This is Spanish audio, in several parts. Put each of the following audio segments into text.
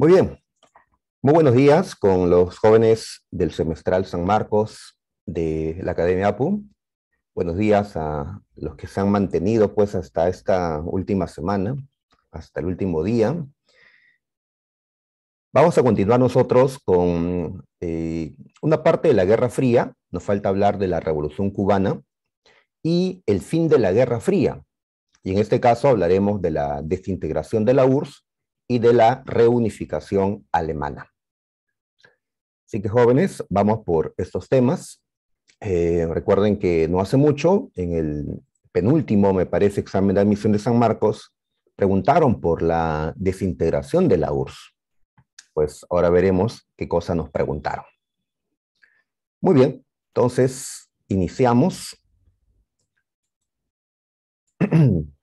Muy bien, muy buenos días con los jóvenes del semestral San Marcos de la Academia APU. Buenos días a los que se han mantenido pues hasta esta última semana, hasta el último día. Vamos a continuar nosotros con eh, una parte de la Guerra Fría, nos falta hablar de la Revolución Cubana y el fin de la Guerra Fría. Y en este caso hablaremos de la desintegración de la URSS y de la reunificación alemana. Así que jóvenes, vamos por estos temas. Eh, recuerden que no hace mucho, en el penúltimo, me parece, examen de admisión de San Marcos, preguntaron por la desintegración de la URSS. Pues ahora veremos qué cosa nos preguntaron. Muy bien, entonces iniciamos.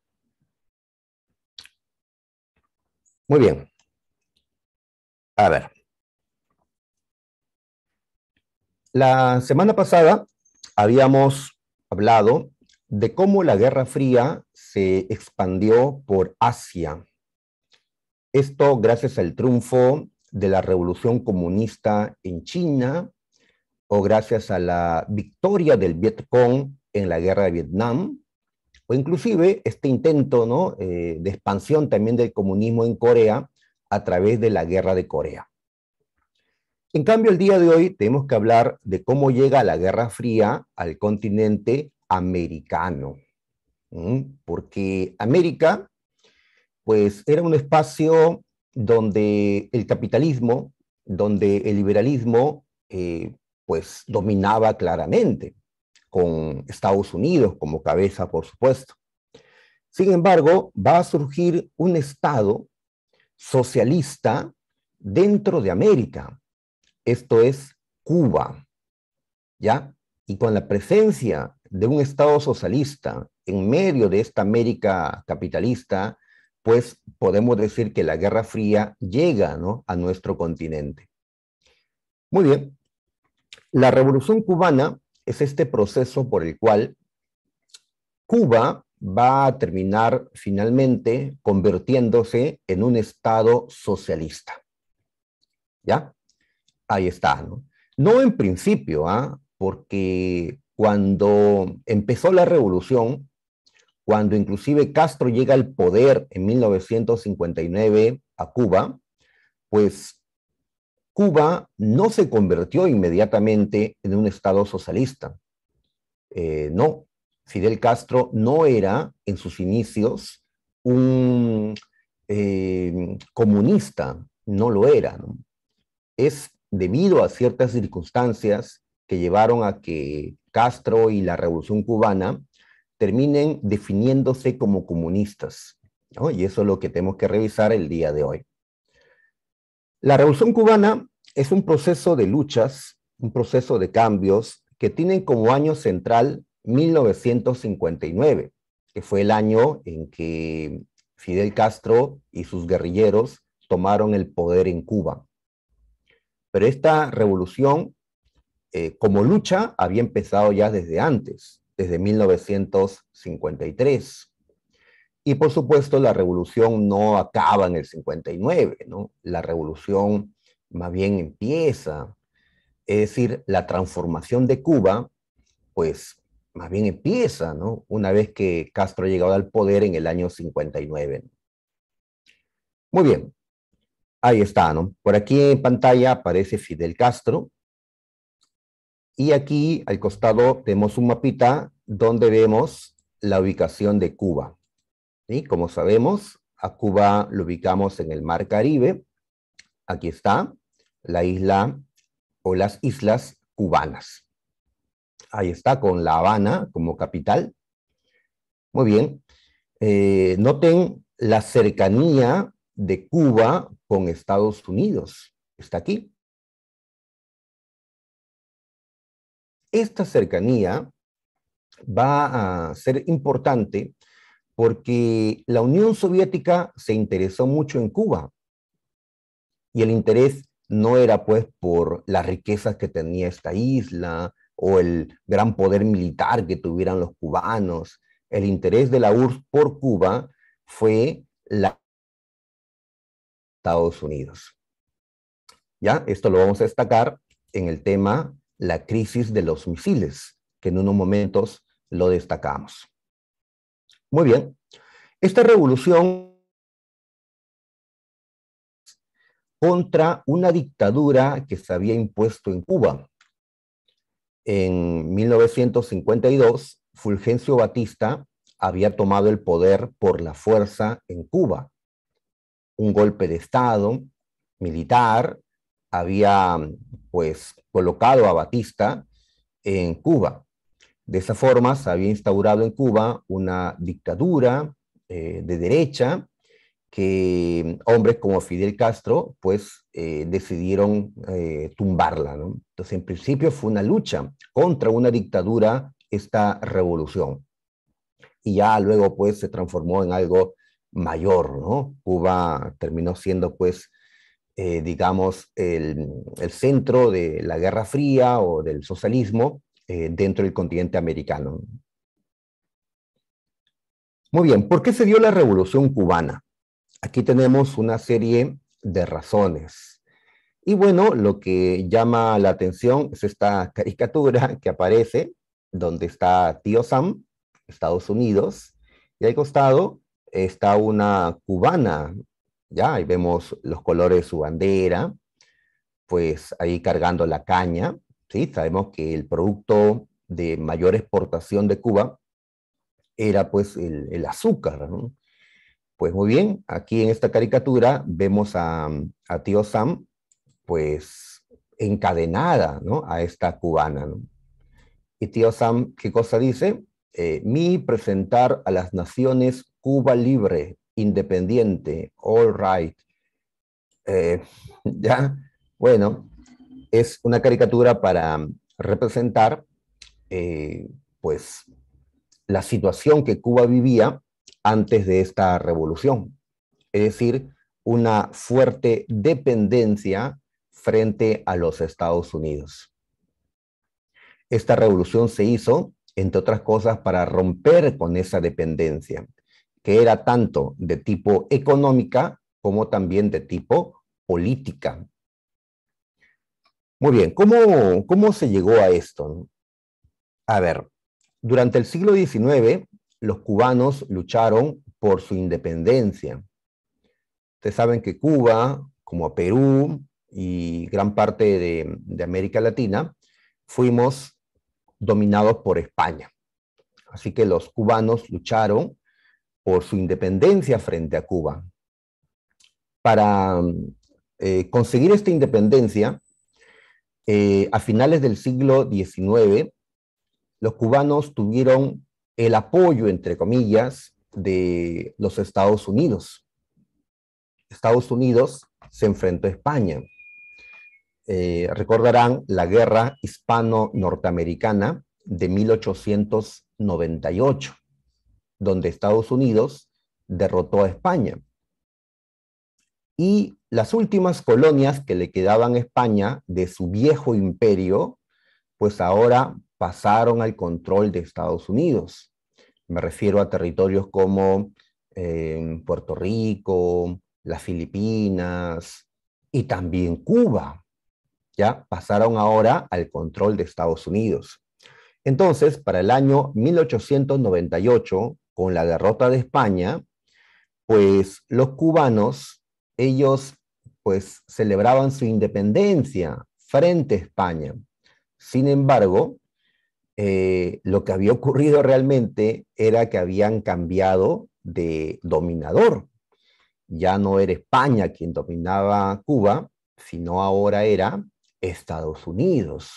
Muy bien. A ver. La semana pasada habíamos hablado de cómo la Guerra Fría se expandió por Asia. Esto gracias al triunfo de la revolución comunista en China o gracias a la victoria del Vietcong en la guerra de Vietnam o inclusive este intento eh, de expansión también del comunismo en Corea a través de la guerra de Corea. En cambio, el día de hoy tenemos que hablar de cómo llega la Guerra Fría al continente americano. Porque América, pues, era un espacio donde el capitalismo, donde el liberalismo, eh, pues, dominaba claramente con Estados Unidos como cabeza, por supuesto. Sin embargo, va a surgir un Estado socialista dentro de América. Esto es Cuba. ¿Ya? Y con la presencia de un Estado socialista en medio de esta América capitalista, pues podemos decir que la Guerra Fría llega ¿no? a nuestro continente. Muy bien. La Revolución cubana es este proceso por el cual Cuba va a terminar finalmente convirtiéndose en un Estado socialista. ¿Ya? Ahí está, ¿no? No en principio, ¿ah? porque cuando empezó la revolución, cuando inclusive Castro llega al poder en 1959 a Cuba, pues Cuba no se convirtió inmediatamente en un Estado socialista. Eh, no, Fidel Castro no era en sus inicios un eh, comunista, no lo era. Es debido a ciertas circunstancias que llevaron a que Castro y la Revolución Cubana terminen definiéndose como comunistas. Y eso es lo que tenemos que revisar el día de hoy. La Revolución Cubana es un proceso de luchas, un proceso de cambios que tienen como año central 1959, que fue el año en que Fidel Castro y sus guerrilleros tomaron el poder en Cuba. Pero esta revolución, eh, como lucha, había empezado ya desde antes, desde 1953. Y por supuesto, la revolución no acaba en el 59, ¿no? La revolución más bien empieza. Es decir, la transformación de Cuba, pues más bien empieza, ¿no? Una vez que Castro ha llegado al poder en el año 59. Muy bien, ahí está, ¿no? Por aquí en pantalla aparece Fidel Castro. Y aquí al costado tenemos un mapita donde vemos la ubicación de Cuba. Y Como sabemos, a Cuba lo ubicamos en el Mar Caribe. Aquí está la isla o las islas cubanas. Ahí está, con La Habana como capital. Muy bien. Eh, noten la cercanía de Cuba con Estados Unidos. Está aquí. Esta cercanía va a ser importante porque la Unión Soviética se interesó mucho en Cuba y el interés no era pues por las riquezas que tenía esta isla o el gran poder militar que tuvieran los cubanos. El interés de la URSS por Cuba fue la Estados Unidos. Ya, esto lo vamos a destacar en el tema la crisis de los misiles, que en unos momentos lo destacamos. Muy bien. Esta revolución contra una dictadura que se había impuesto en Cuba. En 1952, Fulgencio Batista había tomado el poder por la fuerza en Cuba. Un golpe de Estado militar había pues colocado a Batista en Cuba. De esa forma se había instaurado en Cuba una dictadura eh, de derecha que hombres como Fidel Castro pues eh, decidieron eh, tumbarla. Entonces en principio fue una lucha contra una dictadura esta revolución. Y ya luego pues se transformó en algo mayor, Cuba terminó siendo pues digamos el, el centro de la Guerra Fría o del socialismo eh, dentro del continente americano. Muy bien, ¿por qué se dio la revolución cubana? Aquí tenemos una serie de razones. Y bueno, lo que llama la atención es esta caricatura que aparece, donde está Tío Sam, Estados Unidos, y al costado está una cubana, ya, ahí vemos los colores de su bandera, pues ahí cargando la caña, Sabemos que el producto de mayor exportación de Cuba era pues el, azúcar, Pues muy bien, aquí en esta caricatura vemos a, tío Sam, pues encadenada, ¿no? A esta cubana, Y tío Sam, ¿qué cosa dice? Eh, mi presentar a las naciones Cuba libre, independiente, all right. Eh, ya, bueno, es una caricatura para mm, representar eh, pues, la situación que Cuba vivía antes de esta revolución, es decir, una fuerte dependencia frente a los Estados Unidos. Esta revolución se hizo, entre otras cosas, para romper con esa dependencia, que era tanto de tipo económica como también de tipo política. Muy bien, ¿cómo, cómo se llegó a esto? A ver, durante el siglo XIX los cubanos lucharon por su independencia. Ustedes saben que Cuba, como Perú y gran parte de, América Latina, fuimos dominados por España. Así que los cubanos lucharon por su independencia frente a Cuba. Para eh, conseguir esta independencia, eh, a finales del siglo XIX, los cubanos tuvieron el apoyo, entre comillas, de los Estados Unidos. Estados Unidos se enfrentó a España. Eh, recordarán la guerra hispano-norteamericana de 1898, donde Estados Unidos derrotó a España y las últimas colonias que le quedaban a España de su viejo imperio, pues ahora pasaron al control de Estados Unidos. Me refiero a territorios como eh, Puerto Rico, las Filipinas y también Cuba. Ya pasaron ahora al control de Estados Unidos. Entonces, para el año 1898, con la derrota de España, pues los cubanos ellos pues celebraban su independencia frente a España. Sin embargo, eh, lo que había ocurrido realmente era que habían cambiado de dominador. Ya no era España quien dominaba Cuba, sino ahora era Estados Unidos,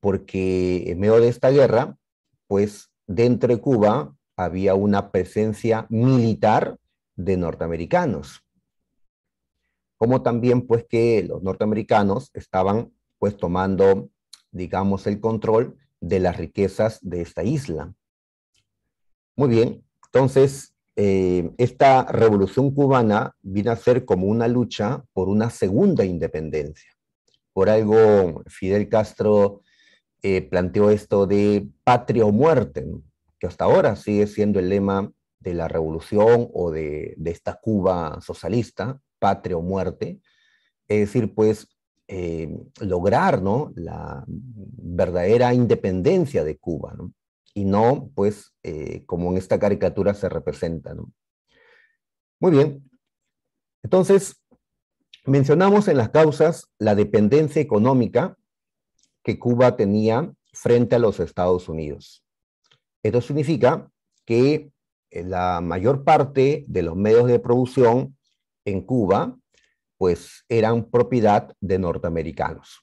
porque en medio de esta guerra, pues dentro de Cuba había una presencia militar de norteamericanos como también pues que los norteamericanos estaban pues tomando, digamos, el control de las riquezas de esta isla. Muy bien, entonces eh, esta revolución cubana vino a ser como una lucha por una segunda independencia. Por algo Fidel Castro eh, planteó esto de patria o muerte, que hasta ahora sigue siendo el lema de la revolución o de, de esta Cuba socialista, patria o muerte, es decir, pues eh, lograr ¿no? la verdadera independencia de Cuba, ¿no? y no, pues, eh, como en esta caricatura se representa. Muy bien, entonces, mencionamos en las causas la dependencia económica que Cuba tenía frente a los Estados Unidos. Esto significa que eh, la mayor parte de los medios de producción en Cuba, pues eran propiedad de norteamericanos,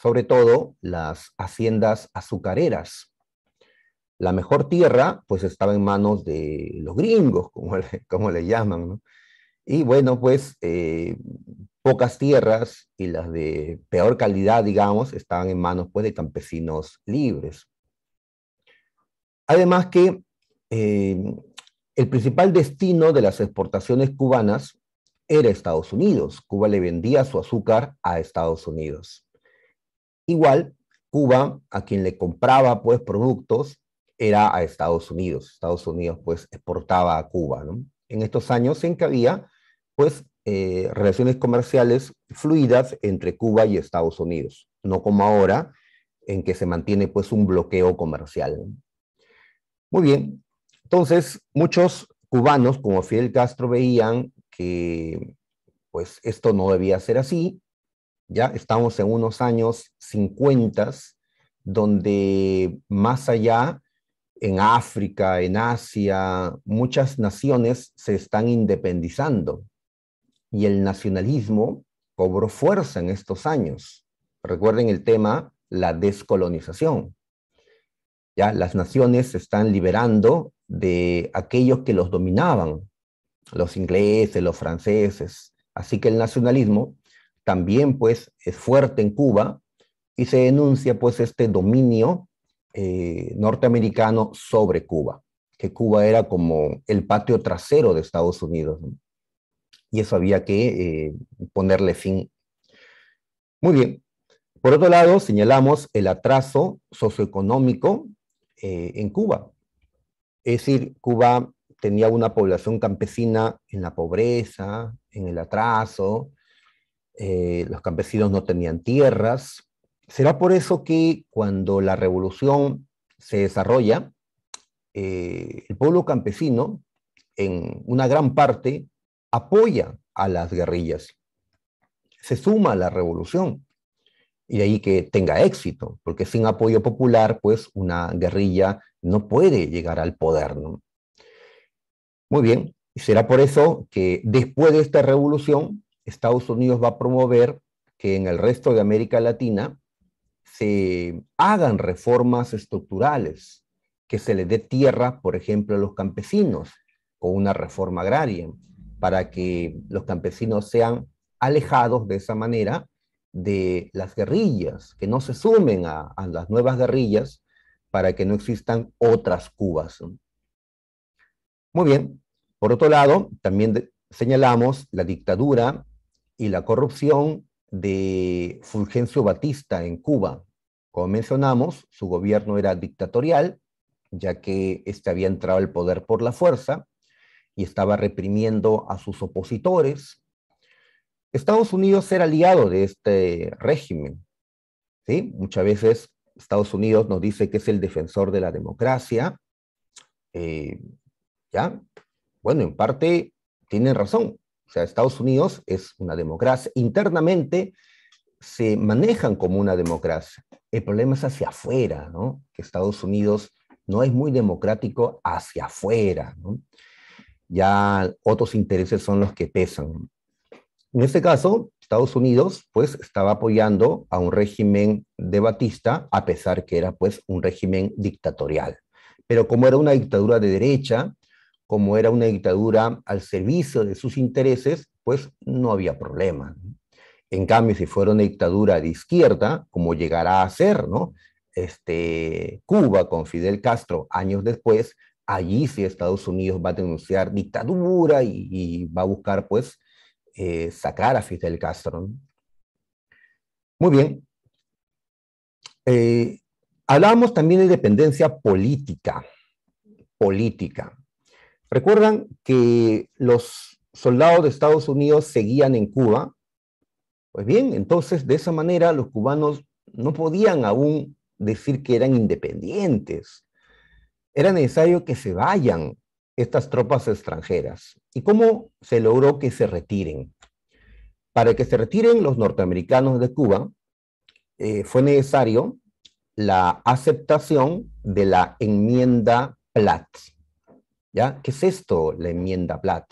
sobre todo las haciendas azucareras. La mejor tierra, pues estaba en manos de los gringos, como le, llaman, ¿no? Y bueno, pues eh, pocas tierras y las de peor calidad, digamos, estaban en manos pues, de campesinos libres. Además que eh, el principal destino de las exportaciones cubanas era Estados Unidos. Cuba le vendía su azúcar a Estados Unidos. Igual, Cuba, a quien le compraba pues productos, era a Estados Unidos. Estados Unidos pues exportaba a Cuba. ¿no? En estos años en que había pues eh, relaciones comerciales fluidas entre Cuba y Estados Unidos, no como ahora en que se mantiene pues un bloqueo comercial. Muy bien, entonces muchos cubanos como Fidel Castro veían que pues esto no debía ser así. Ya estamos en unos años 50 donde más allá en África, en Asia, muchas naciones se están independizando y el nacionalismo cobró fuerza en estos años. Recuerden el tema, la descolonización. Ya las naciones se están liberando de aquellos que los dominaban los ingleses, los franceses. Así que el nacionalismo también pues es fuerte en Cuba y se denuncia pues este dominio eh, norteamericano sobre Cuba, que Cuba era como el patio trasero de Estados Unidos. Y eso había que eh, ponerle fin. Muy bien. Por otro lado, señalamos el atraso socioeconómico eh, en Cuba. Es decir, Cuba tenía una población campesina en la pobreza, en el atraso, eh, los campesinos no tenían tierras. Será por eso que cuando la revolución se desarrolla, eh, el pueblo campesino, en una gran parte, apoya a las guerrillas, se suma a la revolución. Y ahí que tenga éxito, porque sin apoyo popular, pues una guerrilla no puede llegar al poder. ¿no? Muy bien, y será por eso que después de esta revolución, Estados Unidos va a promover que en el resto de América Latina se hagan reformas estructurales, que se le dé tierra, por ejemplo, a los campesinos con una reforma agraria, para que los campesinos sean alejados de esa manera de las guerrillas, que no se sumen a, a las nuevas guerrillas para que no existan otras Cubas. Muy bien, por otro lado, también señalamos la dictadura y la corrupción de Fulgencio Batista en Cuba. Como mencionamos, su gobierno era dictatorial, ya que este había entrado al poder por la fuerza y estaba reprimiendo a sus opositores. Estados Unidos era aliado de este régimen. ¿sí? Muchas veces Estados Unidos nos dice que es el defensor de la democracia. Eh, bueno, en parte tienen razón. O sea, Estados Unidos es una democracia. Internamente se manejan como una democracia. El problema es hacia afuera, ¿no? Que Estados Unidos no es muy democrático hacia afuera, ¿no? Ya otros intereses son los que pesan. En este caso, Estados Unidos pues estaba apoyando a un régimen de Batista, a pesar que era pues un régimen dictatorial. Pero como era una dictadura de derecha, como era una dictadura al servicio de sus intereses, pues no había problema. En cambio, si fuera una dictadura de izquierda, como llegará a ser, Este, Cuba con Fidel Castro años después, allí sí Estados Unidos va a denunciar dictadura y, va a buscar, pues, eh, sacar a Fidel Castro. Muy bien. Eh, hablábamos también de dependencia política. Política. Recuerdan que los soldados de Estados Unidos seguían en Cuba. Pues bien, entonces de esa manera los cubanos no podían aún decir que eran independientes. Era necesario que se vayan estas tropas extranjeras. ¿Y cómo se logró que se retiren? Para que se retiren los norteamericanos de Cuba, eh, fue necesario la aceptación de la enmienda Platt. ¿Qué es esto, la enmienda Platt?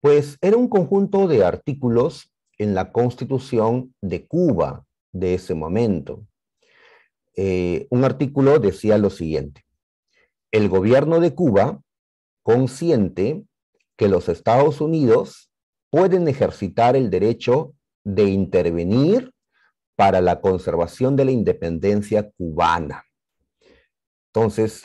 Pues era un conjunto de artículos en la constitución de Cuba de ese momento. Eh, un artículo decía lo siguiente, el gobierno de Cuba, consciente que los Estados Unidos pueden ejercitar el derecho de intervenir para la conservación de la independencia cubana. Entonces,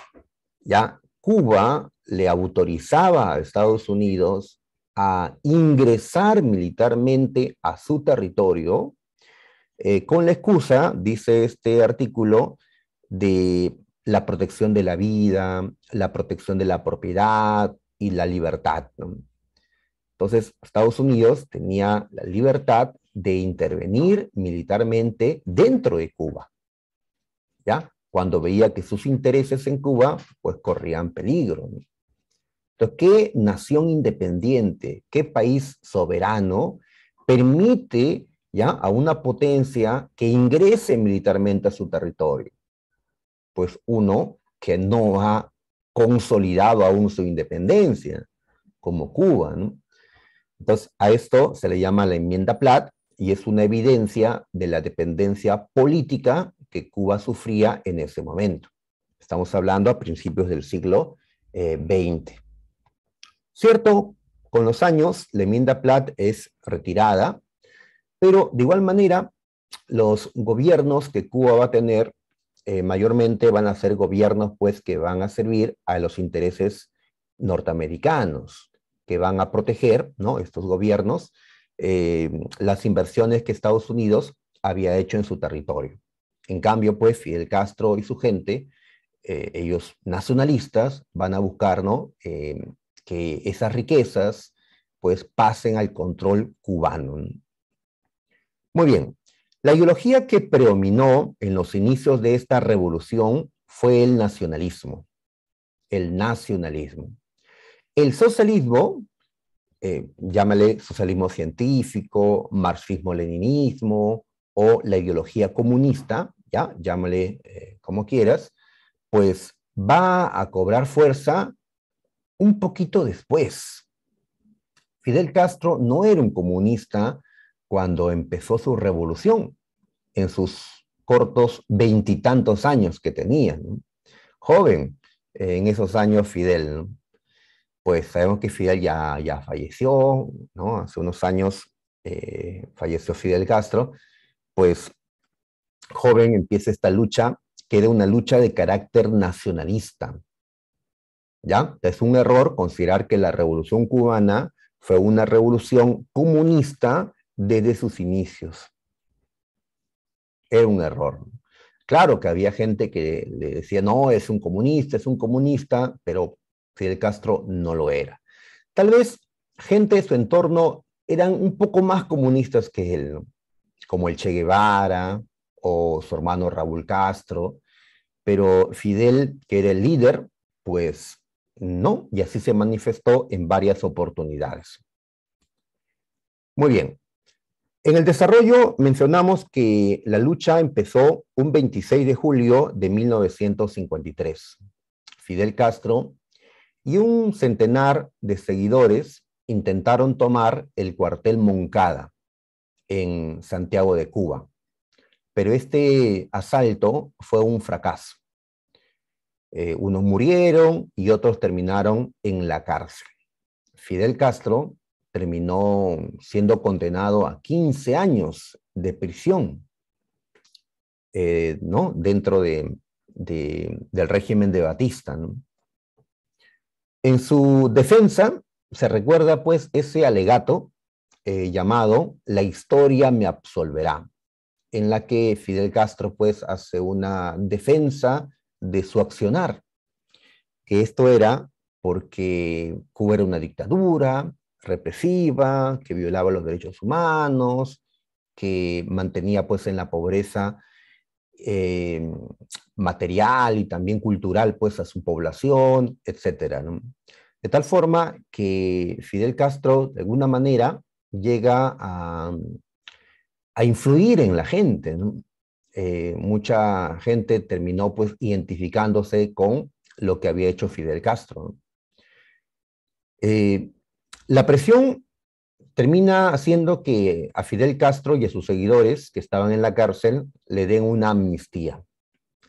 ya Cuba le autorizaba a Estados Unidos a ingresar militarmente a su territorio eh, con la excusa, dice este artículo, de la protección de la vida, la protección de la propiedad y la libertad. Entonces, Estados Unidos tenía la libertad de intervenir militarmente dentro de Cuba, ¿ya? Cuando veía que sus intereses en Cuba, pues corrían peligro. Entonces, ¿qué nación independiente, qué país soberano permite ya a una potencia que ingrese militarmente a su territorio? Pues uno que no ha consolidado aún su independencia, como Cuba. ¿no? Entonces, a esto se le llama la enmienda Platt y es una evidencia de la dependencia política que Cuba sufría en ese momento. Estamos hablando a principios del siglo XX. Eh, Cierto, con los años la enmienda Platt es retirada, pero de igual manera los gobiernos que Cuba va a tener eh, mayormente van a ser gobiernos pues que van a servir a los intereses norteamericanos, que van a proteger, ¿no? Estos gobiernos, eh, las inversiones que Estados Unidos había hecho en su territorio. En cambio, pues Fidel Castro y su gente, eh, ellos nacionalistas, van a buscar, ¿no? que esas riquezas pues pasen al control cubano. Muy bien, la ideología que predominó en los inicios de esta revolución fue el nacionalismo, el nacionalismo. El socialismo, eh, llámale socialismo científico, marxismo-leninismo o la ideología comunista, ya llámale eh, como quieras, pues va a cobrar fuerza un poquito después. Fidel Castro no era un comunista cuando empezó su revolución, en sus cortos veintitantos años que tenía. Joven eh, en esos años Fidel. Pues sabemos que Fidel ya, ya falleció, ¿no? Hace unos años eh, falleció Fidel Castro. Pues joven empieza esta lucha, que era una lucha de carácter nacionalista. ¿ya? Es un error considerar que la revolución cubana fue una revolución comunista desde sus inicios. Era un error. Claro que había gente que le decía, no, es un comunista, es un comunista, pero Fidel Castro no lo era. Tal vez gente de su entorno eran un poco más comunistas que él, como el Che Guevara o su hermano Raúl Castro, pero Fidel, que era el líder, pues no, y así se manifestó en varias oportunidades. Muy bien. En el desarrollo mencionamos que la lucha empezó un 26 de julio de 1953. Fidel Castro y un centenar de seguidores intentaron tomar el cuartel Moncada en Santiago de Cuba, pero este asalto fue un fracaso. Eh, unos murieron y otros terminaron en la cárcel. Fidel Castro terminó siendo condenado a 15 años de prisión, eh, ¿no? Dentro de, del régimen de Batista, En su defensa se recuerda pues ese alegato eh, llamado La historia me absolverá, en la que Fidel Castro pues hace una defensa de su accionar, que esto era porque Cuba era una dictadura represiva, que violaba los derechos humanos, que mantenía pues en la pobreza eh, material y también cultural pues a su población, etcétera. De tal forma que Fidel Castro de alguna manera llega a, a influir en la gente, ¿no? Eh, mucha gente terminó pues identificándose con lo que había hecho Fidel Castro. Eh, la presión termina haciendo que a Fidel Castro y a sus seguidores que estaban en la cárcel le den una amnistía.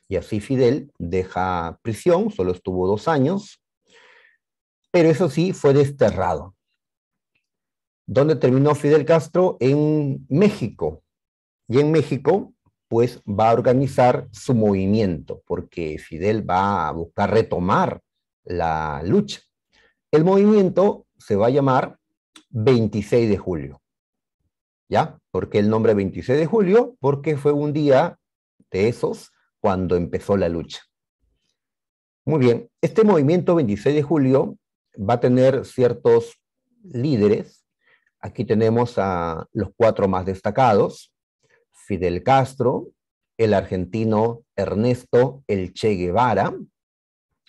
Y así Fidel deja prisión, solo estuvo dos años, pero eso sí fue desterrado. ¿Dónde terminó Fidel Castro? En México. Y en México pues va a organizar su movimiento, porque Fidel va a buscar retomar la lucha. El movimiento se va a llamar 26 de julio. ¿Ya? ¿Por qué el nombre 26 de julio? Porque fue un día de esos cuando empezó la lucha. Muy bien, este movimiento 26 de julio va a tener ciertos líderes. Aquí tenemos a los cuatro más destacados. Fidel Castro, el argentino Ernesto El Che Guevara,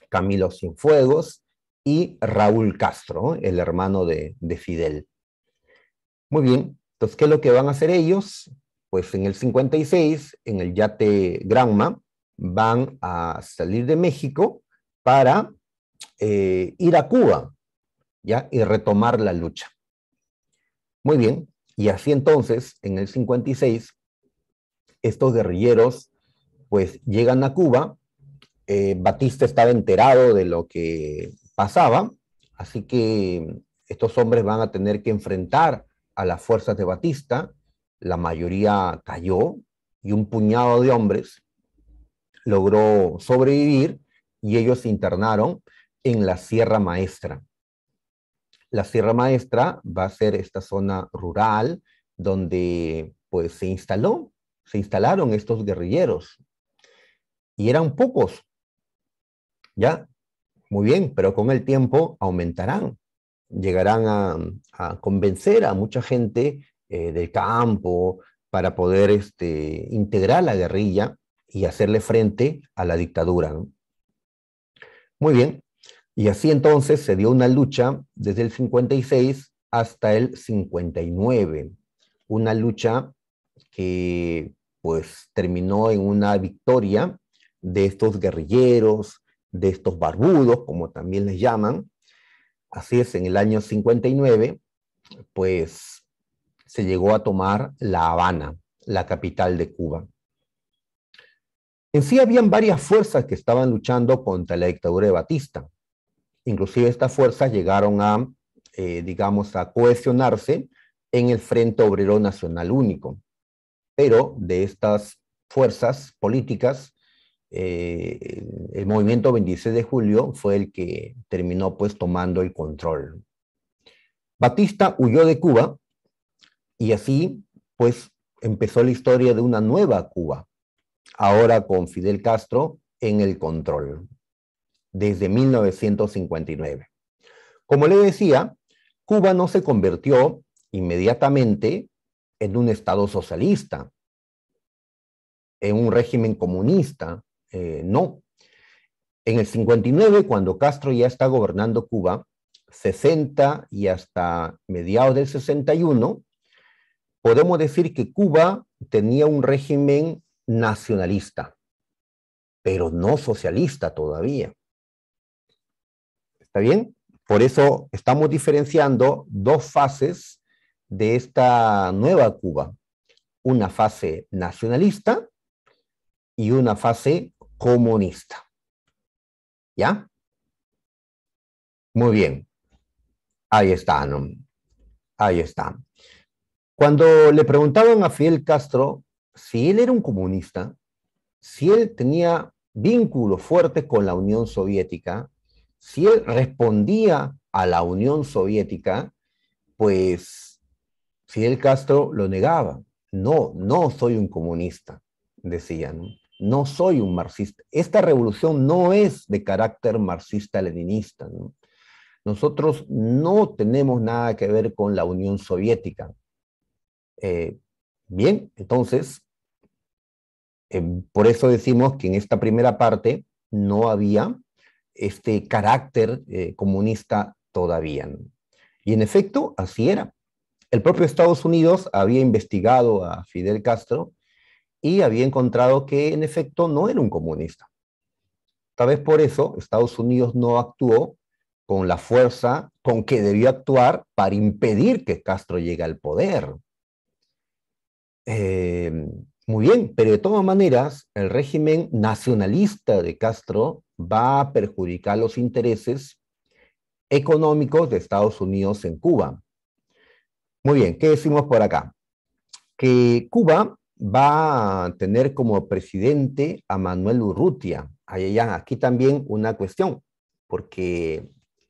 Camilo Cienfuegos y Raúl Castro, el hermano de, de Fidel. Muy bien, entonces, ¿qué es lo que van a hacer ellos? Pues en el 56, en el yate Granma, van a salir de México para eh, ir a Cuba ¿ya? y retomar la lucha. Muy bien, y así entonces, en el 56, estos guerrilleros pues llegan a Cuba, eh, Batista estaba enterado de lo que pasaba, así que estos hombres van a tener que enfrentar a las fuerzas de Batista, la mayoría cayó y un puñado de hombres logró sobrevivir y ellos se internaron en la Sierra Maestra. La Sierra Maestra va a ser esta zona rural donde pues se instaló se instalaron estos guerrilleros. Y eran pocos. Ya, muy bien, pero con el tiempo aumentarán. Llegarán a, convencer a mucha gente eh, del campo para poder este, integrar la guerrilla y hacerle frente a la dictadura. Muy bien, y así entonces se dio una lucha desde el 56 hasta el 59, una lucha que pues terminó en una victoria de estos guerrilleros, de estos barbudos, como también les llaman. Así es, en el año 59, pues se llegó a tomar La Habana, la capital de Cuba. En sí habían varias fuerzas que estaban luchando contra la dictadura de Batista. Inclusive estas fuerzas llegaron a, eh, digamos, a cohesionarse en el Frente Obrero Nacional Único pero de estas fuerzas políticas, eh, el movimiento 26 de julio fue el que terminó pues tomando el control. Batista huyó de Cuba y así pues empezó la historia de una nueva Cuba, ahora con Fidel Castro en el control, desde 1959. Como le decía, Cuba no se convirtió inmediatamente en un Estado socialista, en un régimen comunista, eh, no. En el 59, cuando Castro ya está gobernando Cuba, 60 y hasta mediados del 61, podemos decir que Cuba tenía un régimen nacionalista, pero no socialista todavía. ¿Está bien? Por eso estamos diferenciando dos fases de esta nueva Cuba, una fase nacionalista y una fase comunista. ¿Ya? Muy bien. Ahí está, Ahí está. Cuando le preguntaban a Fidel Castro si él era un comunista, si él tenía vínculos fuertes con la Unión Soviética, si él respondía a la Unión Soviética, pues Fidel Castro lo negaba. No, no soy un comunista, decían. ¿no? soy un marxista. Esta revolución no es de carácter marxista-leninista. Nosotros no tenemos nada que ver con la Unión Soviética. Eh, bien, entonces, eh, por eso decimos que en esta primera parte no había este carácter eh, comunista todavía. Y en efecto, así era el propio Estados Unidos había investigado a Fidel Castro y había encontrado que en efecto no era un comunista. Tal vez por eso Estados Unidos no actuó con la fuerza con que debió actuar para impedir que Castro llegue al poder. Eh, muy bien, pero de todas maneras, el régimen nacionalista de Castro va a perjudicar los intereses económicos de Estados Unidos en Cuba. Muy bien, ¿qué decimos por acá? Que Cuba va a tener como presidente a Manuel Urrutia. aquí también una cuestión, porque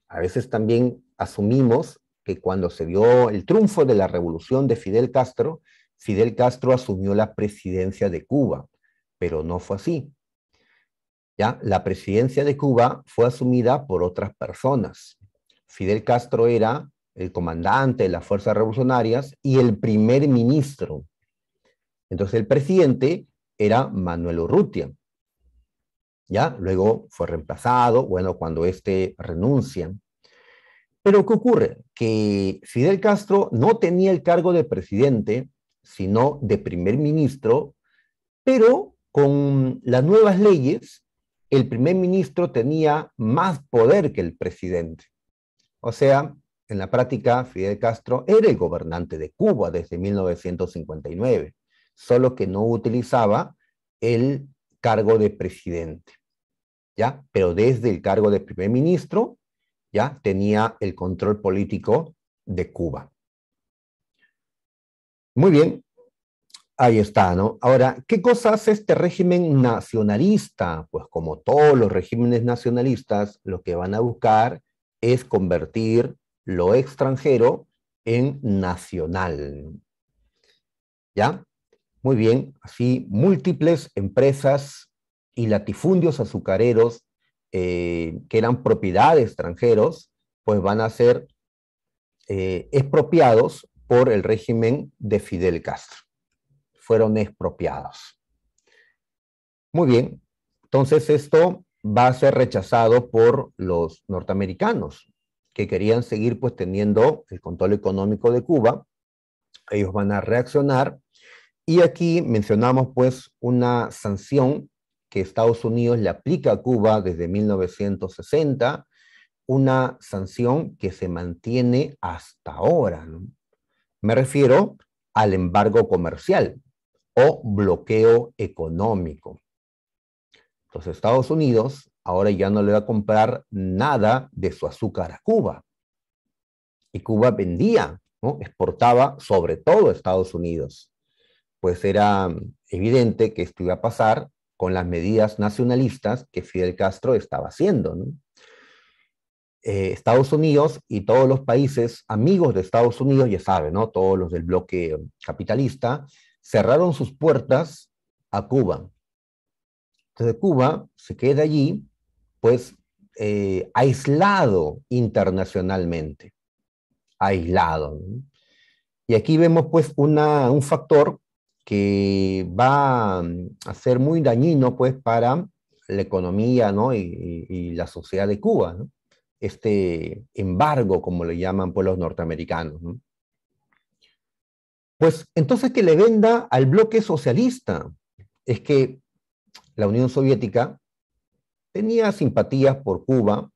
a veces también asumimos que cuando se dio el triunfo de la revolución de Fidel Castro, Fidel Castro asumió la presidencia de Cuba, pero no fue así. ¿Ya? La presidencia de Cuba fue asumida por otras personas. Fidel Castro era el comandante de las fuerzas revolucionarias y el primer ministro. Entonces el presidente era Manuel Urrutia. ¿Ya? Luego fue reemplazado, bueno, cuando éste renuncia. Pero ¿qué ocurre? Que Fidel Castro no tenía el cargo de presidente, sino de primer ministro, pero con las nuevas leyes, el primer ministro tenía más poder que el presidente. O sea, en la práctica, Fidel Castro era el gobernante de Cuba desde 1959, solo que no utilizaba el cargo de presidente, ¿ya? Pero desde el cargo de primer ministro, ¿ya? Tenía el control político de Cuba. Muy bien, ahí está, ¿no? Ahora, ¿qué cosa hace este régimen nacionalista? Pues como todos los regímenes nacionalistas, lo que van a buscar es convertir lo extranjero en nacional. ¿Ya? Muy bien, así múltiples empresas y latifundios azucareros eh, que eran propiedad de extranjeros, pues van a ser eh, expropiados por el régimen de Fidel Castro. Fueron expropiados. Muy bien, entonces esto va a ser rechazado por los norteamericanos, que querían seguir pues teniendo el control económico de Cuba. Ellos van a reaccionar y aquí mencionamos pues una sanción que Estados Unidos le aplica a Cuba desde 1960, una sanción que se mantiene hasta ahora. Me refiero al embargo comercial o bloqueo económico. Los Estados Unidos ahora ya no le va a comprar nada de su azúcar a Cuba. Y Cuba vendía, exportaba sobre todo a Estados Unidos. Pues era evidente que esto iba a pasar con las medidas nacionalistas que Fidel Castro estaba haciendo. Eh, Estados Unidos y todos los países amigos de Estados Unidos, ya saben, ¿no? todos los del bloque capitalista, cerraron sus puertas a Cuba. Entonces Cuba se queda allí pues eh, aislado internacionalmente, aislado. Y aquí vemos pues una, un factor que va mm, a ser muy dañino pues para la economía ¿no? y, la sociedad de Cuba, este embargo, como le llaman pueblos los norteamericanos. Pues entonces que le venda al bloque socialista. Es que la Unión Soviética tenía simpatías por Cuba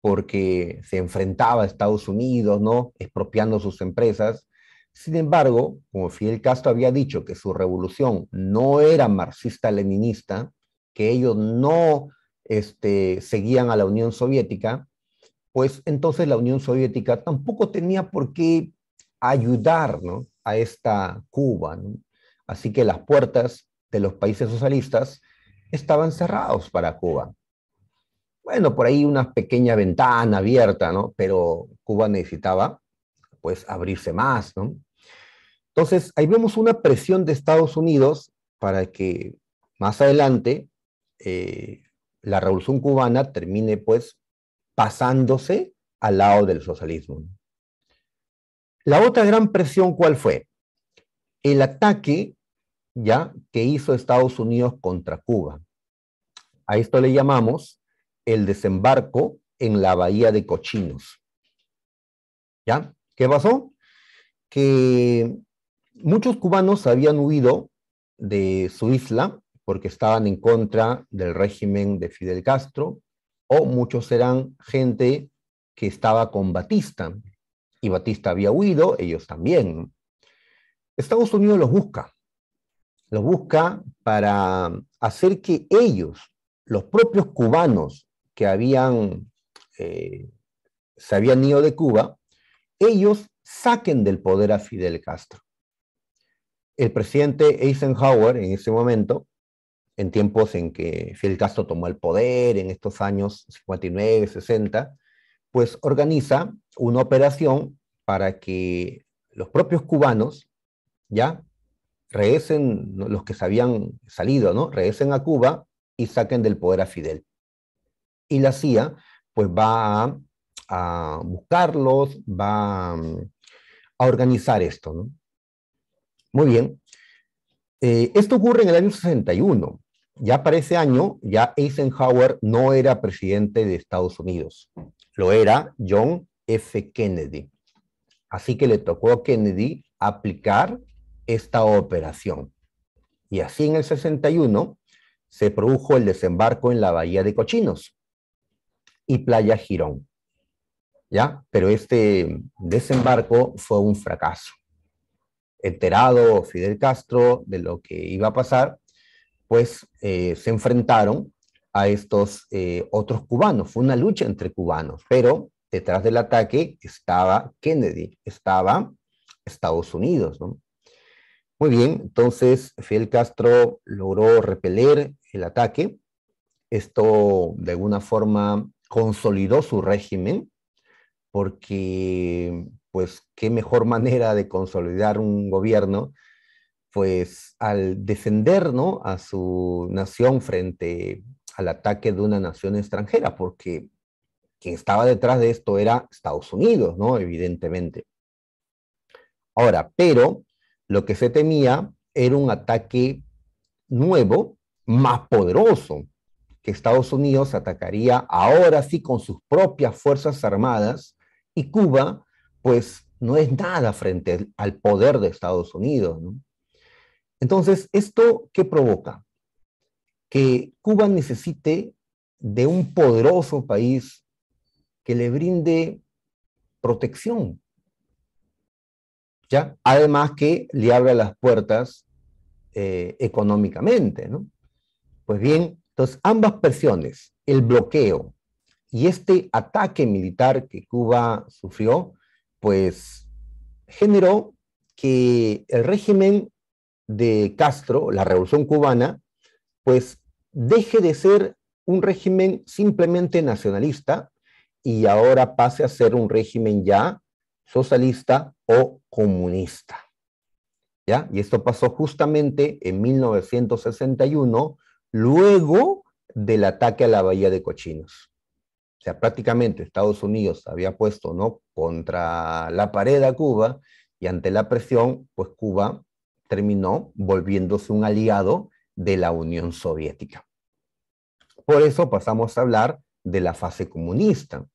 porque se enfrentaba a Estados Unidos, ¿no? Expropiando sus empresas. Sin embargo, como Fidel Castro había dicho que su revolución no era marxista-leninista, que ellos no este, seguían a la Unión Soviética, pues entonces la Unión Soviética tampoco tenía por qué ayudar a esta Cuba. Así que las puertas de los países socialistas estaban cerrados para Cuba. Bueno, por ahí una pequeña ventana abierta, ¿no? Pero Cuba necesitaba, pues, abrirse más, ¿no? Entonces, ahí vemos una presión de Estados Unidos para que más adelante eh, la revolución cubana termine, pues, pasándose al lado del socialismo. La otra gran presión, ¿cuál fue? El ataque ¿ya? que hizo Estados Unidos contra Cuba. A esto le llamamos el desembarco en la bahía de Cochinos. ¿Ya? ¿Qué pasó? Que muchos cubanos habían huido de su isla porque estaban en contra del régimen de Fidel Castro, o muchos eran gente que estaba con Batista, y Batista había huido, ellos también. Estados Unidos los busca, lo busca para hacer que ellos, los propios cubanos que habían, eh, se habían ido de Cuba, ellos saquen del poder a Fidel Castro. El presidente Eisenhower en ese momento, en tiempos en que Fidel Castro tomó el poder, en estos años 59, 60, pues organiza una operación para que los propios cubanos, ¿ya? regresen los que se habían salido, ¿no? Regresen a Cuba y saquen del poder a Fidel. Y la CIA, pues va a, buscarlos, va mm, a, organizar esto, ¿no? Muy bien. Eh, esto ocurre en el año 61. Ya para ese año, ya Eisenhower no era presidente de Estados Unidos. Lo era John F. Kennedy. Así que le tocó a Kennedy aplicar esta operación. Y así en el 61 se produjo el desembarco en la Bahía de Cochinos y Playa Girón. ¿Ya? Pero este desembarco fue un fracaso. Enterado Fidel Castro de lo que iba a pasar, pues eh, se enfrentaron a estos eh, otros cubanos. Fue una lucha entre cubanos, pero detrás del ataque estaba Kennedy, estaba Estados Unidos, ¿no? Muy bien, entonces Fidel Castro logró repeler el ataque. Esto de alguna forma consolidó su régimen, porque pues qué mejor manera de consolidar un gobierno, pues al defender, ¿no? a su nación frente al ataque de una nación extranjera, porque quien estaba detrás de esto era Estados Unidos, ¿no? Evidentemente. Ahora, pero lo que se temía era un ataque nuevo, más poderoso, que Estados Unidos atacaría ahora sí con sus propias Fuerzas Armadas y Cuba, pues no es nada frente al poder de Estados Unidos. Entonces, ¿esto qué provoca? Que Cuba necesite de un poderoso país que le brinde protección, Además que le abre las puertas eh, económicamente, Pues bien, entonces ambas presiones, el bloqueo y este ataque militar que Cuba sufrió, pues generó que el régimen de Castro, la revolución cubana, pues deje de ser un régimen simplemente nacionalista y ahora pase a ser un régimen ya socialista o comunista. ¿Ya? Y esto pasó justamente en 1961, luego del ataque a la Bahía de Cochinos. O sea, prácticamente Estados Unidos había puesto ¿no? contra la pared a Cuba y ante la presión, pues Cuba terminó volviéndose un aliado de la Unión Soviética. Por eso pasamos a hablar de la fase comunista,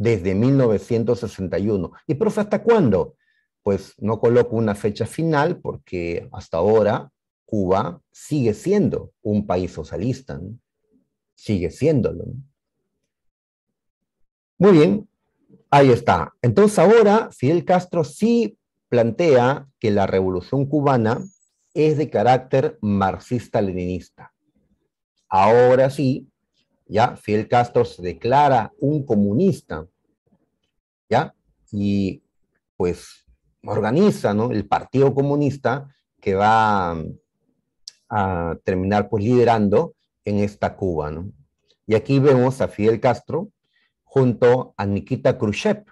desde 1961. Y profe, ¿hasta cuándo? Pues no coloco una fecha final porque hasta ahora Cuba sigue siendo un país socialista, sigue siéndolo. Muy bien, ahí está. Entonces ahora Fidel Castro sí plantea que la revolución cubana es de carácter marxista-leninista. Ahora sí, ¿ya? Fidel Castro se declara un comunista, ¿ya? Y pues organiza, ¿no? El Partido Comunista que va mm, a, terminar pues liderando en esta Cuba, ¿no? Y aquí vemos a Fidel Castro junto a Nikita Khrushchev,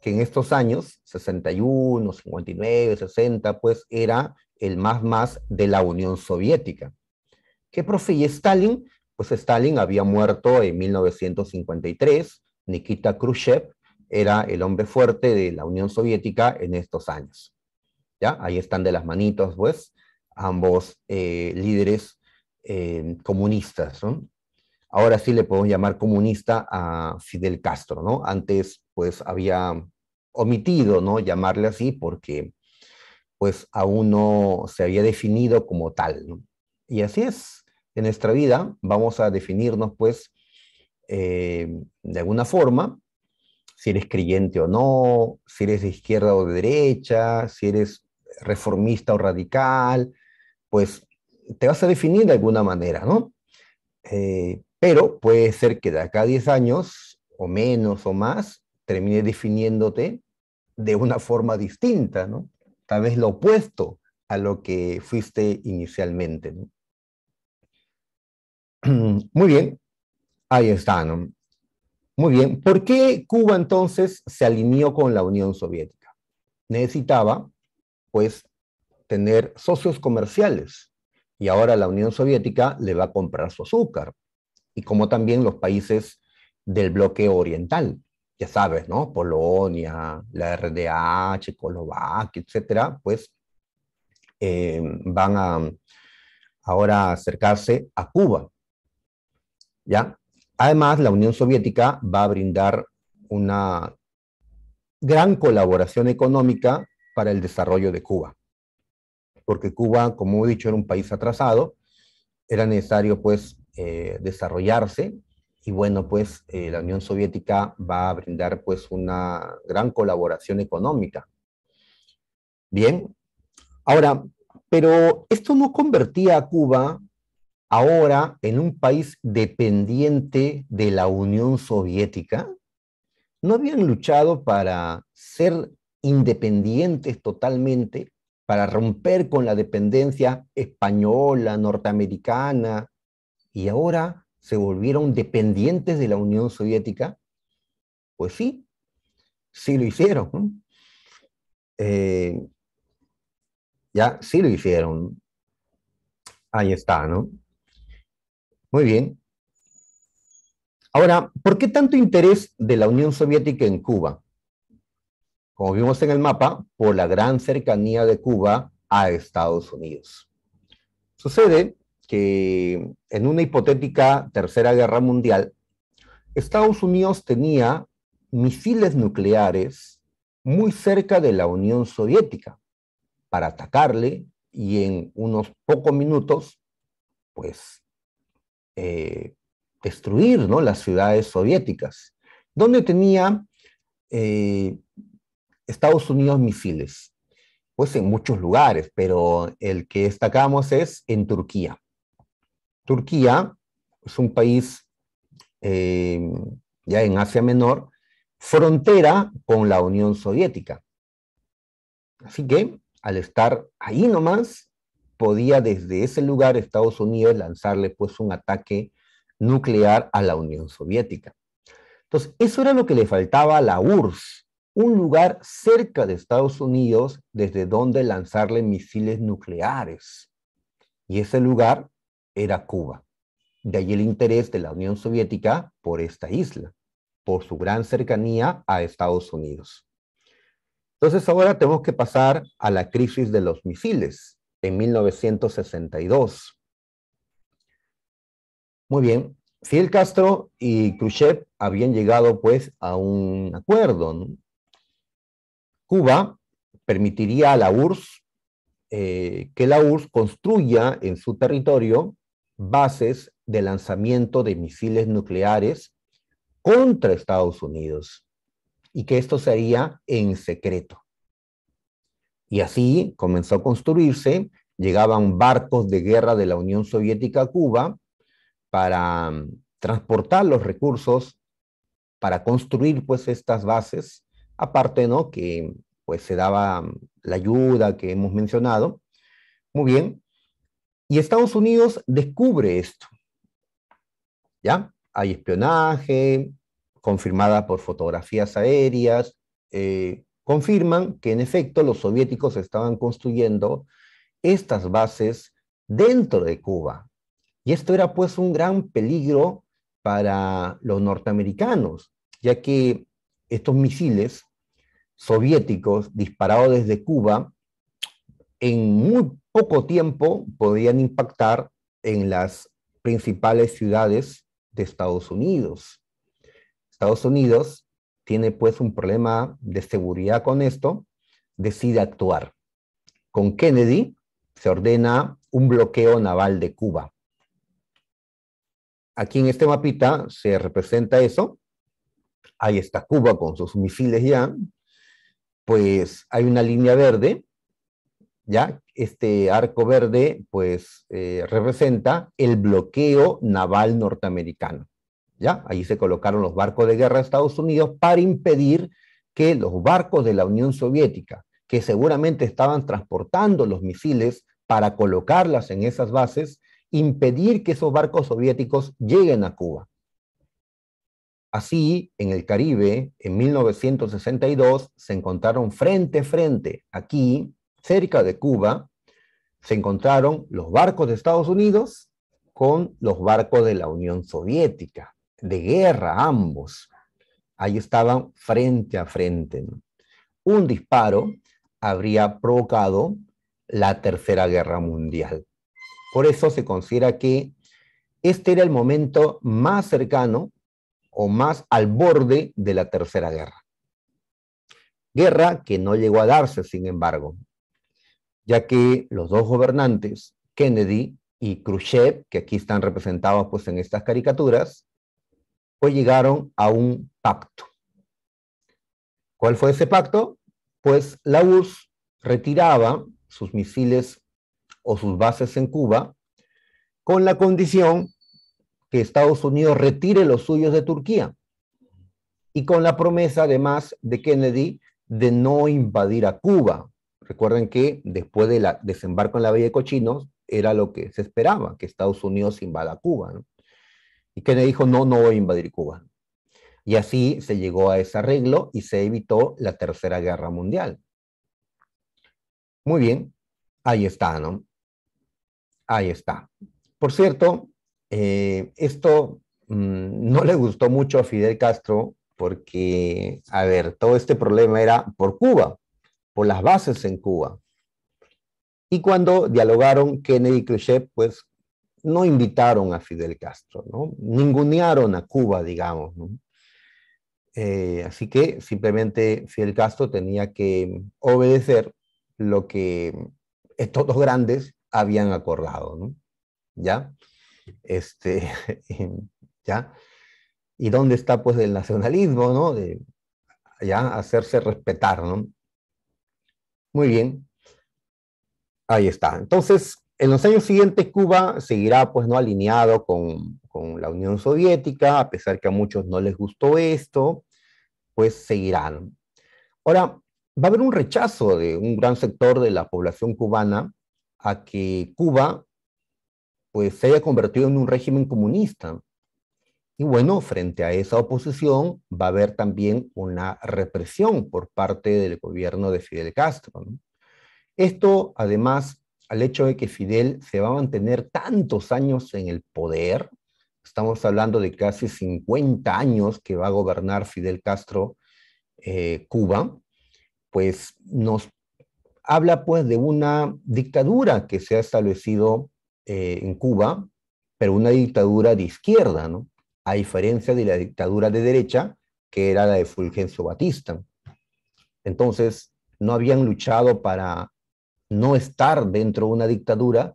que en estos años, 61, 59, 60, pues era el más más de la Unión Soviética. Que profe, y Stalin pues Stalin había muerto en 1953, Nikita Khrushchev era el hombre fuerte de la Unión Soviética en estos años. ¿Ya? Ahí están de las manitos, pues, ambos eh, líderes eh, comunistas. Ahora sí le podemos llamar comunista a Fidel Castro, ¿no? Antes, pues, había omitido, ¿no? Llamarle así porque, pues, aún no se había definido como tal, Y así es en nuestra vida, vamos a definirnos pues eh, de alguna forma, si eres creyente o no, si eres de izquierda o de derecha, si eres reformista o radical, pues te vas a definir de alguna manera, ¿no? Eh, pero puede ser que de acá a 10 años, o menos o más, termine definiéndote de una forma distinta, ¿no? Tal vez lo opuesto a lo que fuiste inicialmente, ¿no? Muy bien, ahí están. Muy bien, ¿por qué Cuba entonces se alineó con la Unión Soviética? Necesitaba, pues, tener socios comerciales y ahora la Unión Soviética le va a comprar su azúcar y como también los países del bloque oriental, ya sabes, ¿no? Polonia, la RDA, Checoslovaquia, etcétera, pues eh, van a ahora acercarse a Cuba. Además, la Unión Soviética va a brindar una gran colaboración económica para el desarrollo de Cuba, porque Cuba, como he dicho, era un país atrasado, era necesario pues eh, desarrollarse y bueno, pues eh, la Unión Soviética va a brindar pues una gran colaboración económica. Bien, ahora, pero esto no convertía a Cuba ahora en un país dependiente de la Unión Soviética, no habían luchado para ser independientes totalmente, para romper con la dependencia española, norteamericana, y ahora se volvieron dependientes de la Unión Soviética. Pues sí, sí lo hicieron. Eh, ya, sí lo hicieron. Ahí está, ¿no? Muy bien. Ahora, ¿por qué tanto interés de la Unión Soviética en Cuba? Como vimos en el mapa, por la gran cercanía de Cuba a Estados Unidos. Sucede que en una hipotética Tercera Guerra Mundial, Estados Unidos tenía misiles nucleares muy cerca de la Unión Soviética para atacarle y en unos pocos minutos, pues eh, destruir ¿no? las ciudades soviéticas, donde tenía eh, Estados Unidos misiles. Pues en muchos lugares, pero el que destacamos es en Turquía. Turquía es un país eh, ya en Asia Menor, frontera con la Unión Soviética. Así que al estar ahí nomás, podía desde ese lugar Estados Unidos lanzarle pues un ataque nuclear a la Unión Soviética. Entonces, eso era lo que le faltaba a la URSS, un lugar cerca de Estados Unidos desde donde lanzarle misiles nucleares. Y ese lugar era Cuba. De ahí el interés de la Unión Soviética por esta isla, por su gran cercanía a Estados Unidos. Entonces ahora tenemos que pasar a la crisis de los misiles en 1962. Muy bien, Fidel Castro y Khrushchev habían llegado pues a un acuerdo. Cuba permitiría a la URSS eh, que la URSS construya en su territorio bases de lanzamiento de misiles nucleares contra Estados Unidos y que esto sería en secreto. Y así comenzó a construirse, llegaban barcos de guerra de la Unión Soviética a Cuba para mm, transportar los recursos, para construir pues estas bases, aparte, ¿no? Que pues se daba mm, la ayuda que hemos mencionado. Muy bien. Y Estados Unidos descubre esto. ¿Ya? Hay espionaje, confirmada por fotografías aéreas, eh, confirman que en efecto los soviéticos estaban construyendo estas bases dentro de Cuba. Y esto era pues un gran peligro para los norteamericanos, ya que estos misiles soviéticos disparados desde Cuba en muy poco tiempo podían impactar en las principales ciudades de Estados Unidos. Estados Unidos tiene pues un problema de seguridad con esto, decide actuar. Con Kennedy se ordena un bloqueo naval de Cuba. Aquí en este mapita se representa eso. Ahí está Cuba con sus misiles ya. Pues hay una línea verde, ¿ya? Este arco verde pues eh, representa el bloqueo naval norteamericano. ¿ya? Ahí se colocaron los barcos de guerra de Estados Unidos para impedir que los barcos de la Unión Soviética, que seguramente estaban transportando los misiles para colocarlas en esas bases, impedir que esos barcos soviéticos lleguen a Cuba. Así, en el Caribe, en 1962, se encontraron frente a frente, aquí, cerca de Cuba, se encontraron los barcos de Estados Unidos con los barcos de la Unión Soviética de guerra, ambos, ahí estaban frente a frente. Un disparo habría provocado la Tercera Guerra Mundial. Por eso se considera que este era el momento más cercano o más al borde de la Tercera Guerra. Guerra que no llegó a darse, sin embargo, ya que los dos gobernantes, Kennedy y Khrushchev, que aquí están representados pues, en estas caricaturas, pues llegaron a un pacto. ¿Cuál fue ese pacto? Pues la URSS retiraba sus misiles o sus bases en Cuba con la condición que Estados Unidos retire los suyos de Turquía y con la promesa además de Kennedy de no invadir a Cuba. Recuerden que después del desembarco en la Bahía de Cochinos era lo que se esperaba, que Estados Unidos invada Cuba. ¿no? Y Kennedy dijo, no, no voy a invadir Cuba. Y así se llegó a ese arreglo y se evitó la Tercera Guerra Mundial. Muy bien, ahí está, ¿no? Ahí está. Por cierto, eh, esto mm, no le gustó mucho a Fidel Castro porque, a ver, todo este problema era por Cuba, por las bases en Cuba. Y cuando dialogaron Kennedy y Khrushchev, pues no invitaron a Fidel Castro, ¿no? Ningunearon a Cuba, digamos, ¿no? Eh, así que simplemente Fidel Castro tenía que obedecer lo que estos dos grandes habían acordado, ¿no? ¿Ya? Este, em, ¿ya? ¿Y dónde está pues el nacionalismo, ¿no? De, ya hacerse respetar, ¿no? Muy bien. Ahí está. Entonces, en los años siguientes Cuba seguirá pues no alineado con, con, la Unión Soviética, a pesar que a muchos no les gustó esto, pues seguirán. Ahora, va a haber un rechazo de un gran sector de la población cubana a que Cuba pues se haya convertido en un régimen comunista. Y bueno, frente a esa oposición va a haber también una represión por parte del gobierno de Fidel Castro. Esto además al hecho de que Fidel se va a mantener tantos años en el poder, estamos hablando de casi 50 años que va a gobernar Fidel Castro eh, Cuba, pues nos habla pues de una dictadura que se ha establecido eh, en Cuba, pero una dictadura de izquierda, ¿no? A diferencia de la dictadura de derecha, que era la de Fulgencio Batista. Entonces, no habían luchado para no estar dentro de una dictadura,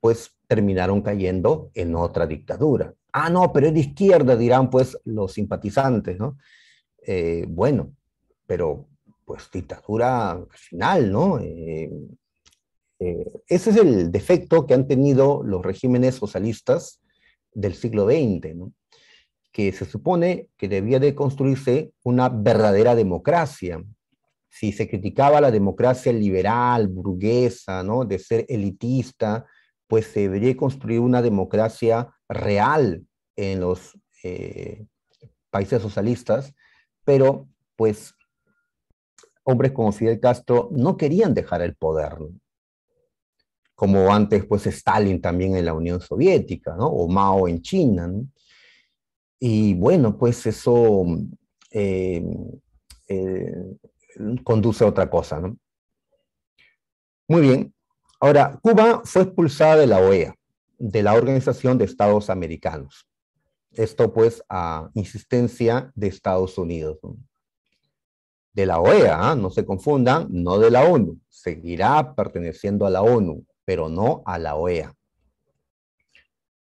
pues terminaron cayendo en otra dictadura. Ah, no, pero es de izquierda, dirán pues los simpatizantes, ¿no? Eh, bueno, pero pues dictadura final, ¿no? Eh, eh, ese es el defecto que han tenido los regímenes socialistas del siglo XX, ¿no? que se supone que debía de construirse una verdadera democracia, si se criticaba la democracia liberal, burguesa, ¿no? de ser elitista, pues se debería construir una democracia real en los eh, países socialistas, pero pues hombres como Fidel Castro no querían dejar el poder, como antes pues Stalin también en la Unión Soviética, ¿no? o Mao en China. Y bueno, pues eso eh, eh, conduce a otra cosa. ¿no? Muy bien. Ahora, Cuba fue expulsada de la OEA, de la Organización de Estados Americanos. Esto pues a insistencia de Estados Unidos. De la OEA, ¿ah? no se confundan, no de la ONU. Seguirá perteneciendo a la ONU, pero no a la OEA.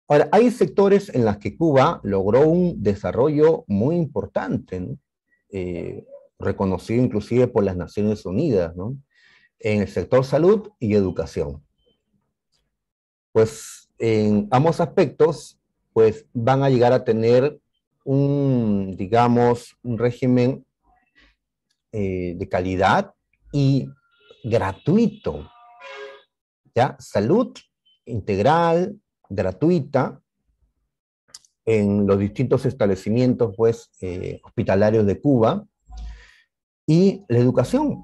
Ahora, hay sectores en los que Cuba logró un desarrollo muy importante. ¿no? Eh, reconocido inclusive por las Naciones Unidas, ¿no? en el sector salud y educación. Pues en ambos aspectos, pues van a llegar a tener un, digamos, un régimen eh, de calidad y gratuito. ¿Ya? Salud integral, gratuita, en los distintos establecimientos pues, eh, hospitalarios de Cuba, y la educación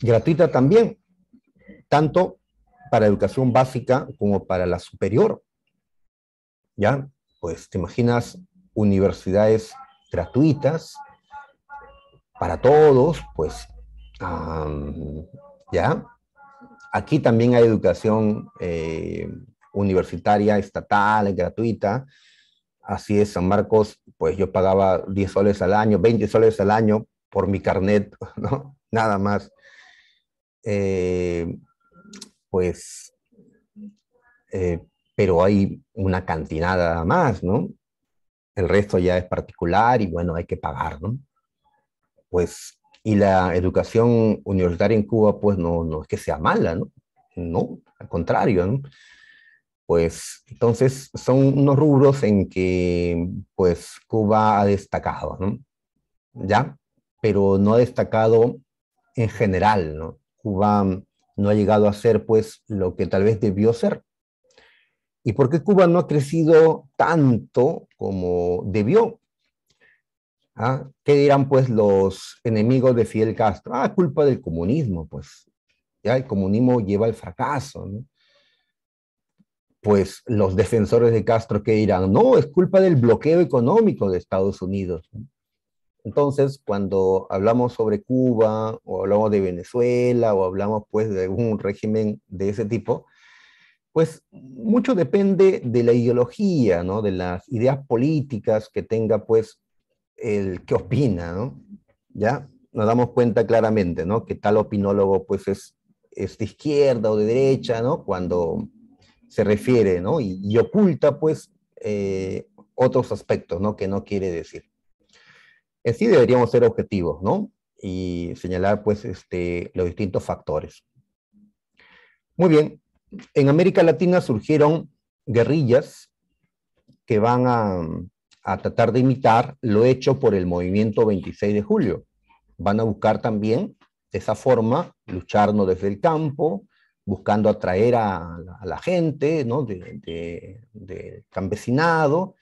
gratuita también, tanto para educación básica como para la superior. ¿Ya? Pues te imaginas universidades gratuitas para todos, pues, ¿ya? Aquí también hay educación eh, universitaria, estatal, gratuita. Así es, San Marcos, pues yo pagaba 10 soles al año, 20 soles al año por mi carnet, ¿no? Nada más. Eh, pues, eh, pero hay una cantidad más, ¿no? El resto ya es particular y bueno, hay que pagar, ¿no? Pues, y la educación universitaria en Cuba, pues no, no es que sea mala, ¿no? No, al contrario, ¿no? Pues entonces son unos rubros en que pues Cuba ha destacado, ¿no? ¿Ya? pero no ha destacado en general, ¿no? Cuba mm, no ha llegado a ser pues lo que tal vez debió ser. ¿Y por qué Cuba no ha crecido tanto como debió? ¿Ah? ¿Qué dirán pues los enemigos de Fidel Castro? Ah, culpa del comunismo, pues. Ya el comunismo lleva al fracaso, ¿no? Pues los defensores de Castro, ¿qué dirán? No, es culpa del bloqueo económico de Estados Unidos. ¿no? Entonces, cuando hablamos sobre Cuba o hablamos de Venezuela o hablamos pues de algún régimen de ese tipo, pues mucho depende de la ideología, ¿no? De las ideas políticas que tenga pues el que opina, ¿no? Ya nos damos cuenta claramente, ¿no? Que tal opinólogo pues es, de izquierda o de derecha, ¿no? Cuando se refiere, ¿no? Y, oculta pues eh, otros aspectos, ¿no? Que no quiere decir. En eh, sí deberíamos ser objetivos, ¿no? Y señalar, pues, este, los distintos factores. Muy bien, en América Latina surgieron guerrillas que van a, tratar de imitar lo hecho por el movimiento 26 de julio. Van a buscar también, de esa forma, lucharnos desde el campo, buscando atraer a, la gente ¿no? de, campesinado,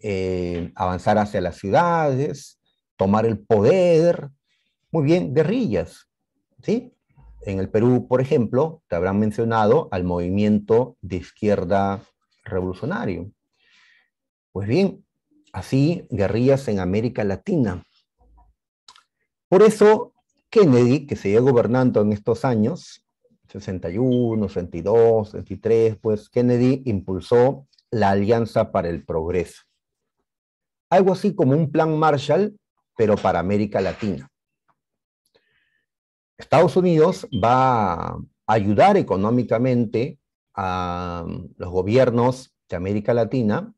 eh, avanzar hacia las ciudades, tomar el poder. Muy bien, guerrillas, ¿sí? En el Perú, por ejemplo, te habrán mencionado al movimiento de izquierda revolucionario. Pues bien, así guerrillas en América Latina. Por eso Kennedy, que seguía gobernando en estos años, 61, 62, 63, pues Kennedy impulsó la Alianza para el Progreso. Algo así como un plan Marshall pero para América Latina. Estados Unidos va a ayudar económicamente a um, los gobiernos de América Latina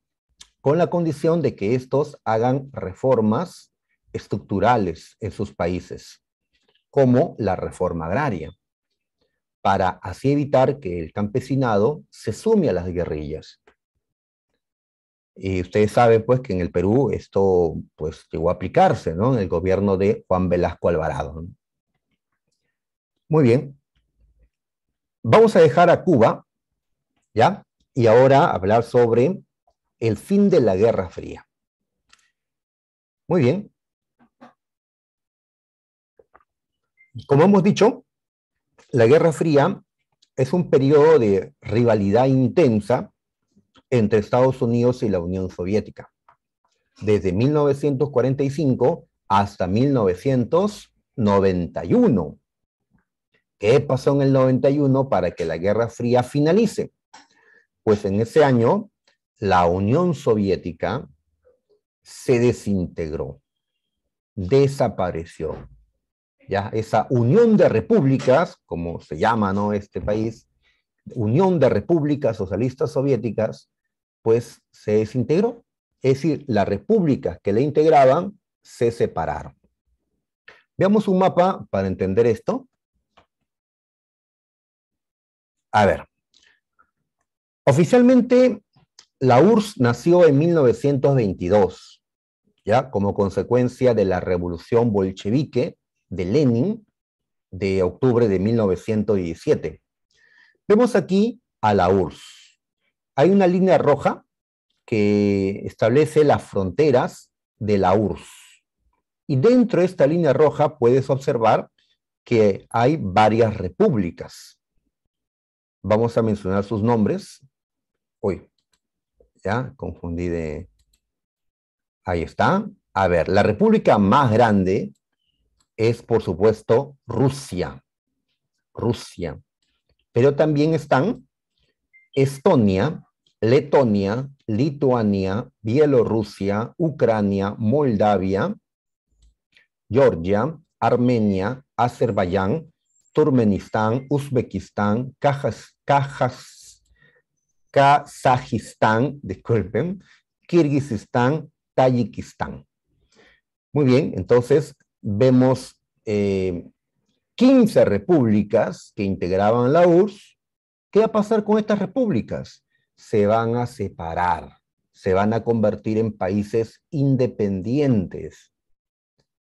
con la condición de que estos hagan reformas estructurales en sus países, como la reforma agraria, para así evitar que el campesinado se sume a las guerrillas. Y ustedes saben, pues, que en el Perú esto, pues, llegó a aplicarse, ¿no? En el gobierno de Juan Velasco Alvarado. Muy bien. Vamos a dejar a Cuba, ¿ya? Y ahora hablar sobre el fin de la Guerra Fría. Muy bien. Como hemos dicho, la Guerra Fría es un periodo de rivalidad intensa entre Estados Unidos y la Unión Soviética, desde 1945 hasta 1991. ¿Qué pasó en el 91 para que la Guerra Fría finalice? Pues en ese año la Unión Soviética se desintegró, desapareció. Ya esa Unión de Repúblicas, como se llama, ¿no? este país, Unión de Repúblicas Socialistas Soviéticas, pues se desintegró. Es decir, las repúblicas que le integraban se separaron. Veamos un mapa para entender esto. A ver, oficialmente la URSS nació en 1922, ya como consecuencia de la revolución bolchevique de Lenin de octubre de 1917. Vemos aquí a la URSS hay una línea roja que establece las fronteras de la URSS. Y dentro de esta línea roja puedes observar que hay varias repúblicas. Vamos a mencionar sus nombres. Uy, ya confundí de... Ahí está. A ver, la república más grande es, por supuesto, Rusia. Rusia. Pero también están Estonia, Letonia, Lituania, Bielorrusia, Ucrania, Moldavia, Georgia, Armenia, Azerbaiyán, Turmenistán, Uzbekistán, Kajas, Kazajistán, disculpen, Kirguistán, Tayikistán. Muy bien, entonces vemos 15 eh, repúblicas que integraban la URSS. ¿Qué va a pasar con estas repúblicas? se van a separar, se van a convertir en países independientes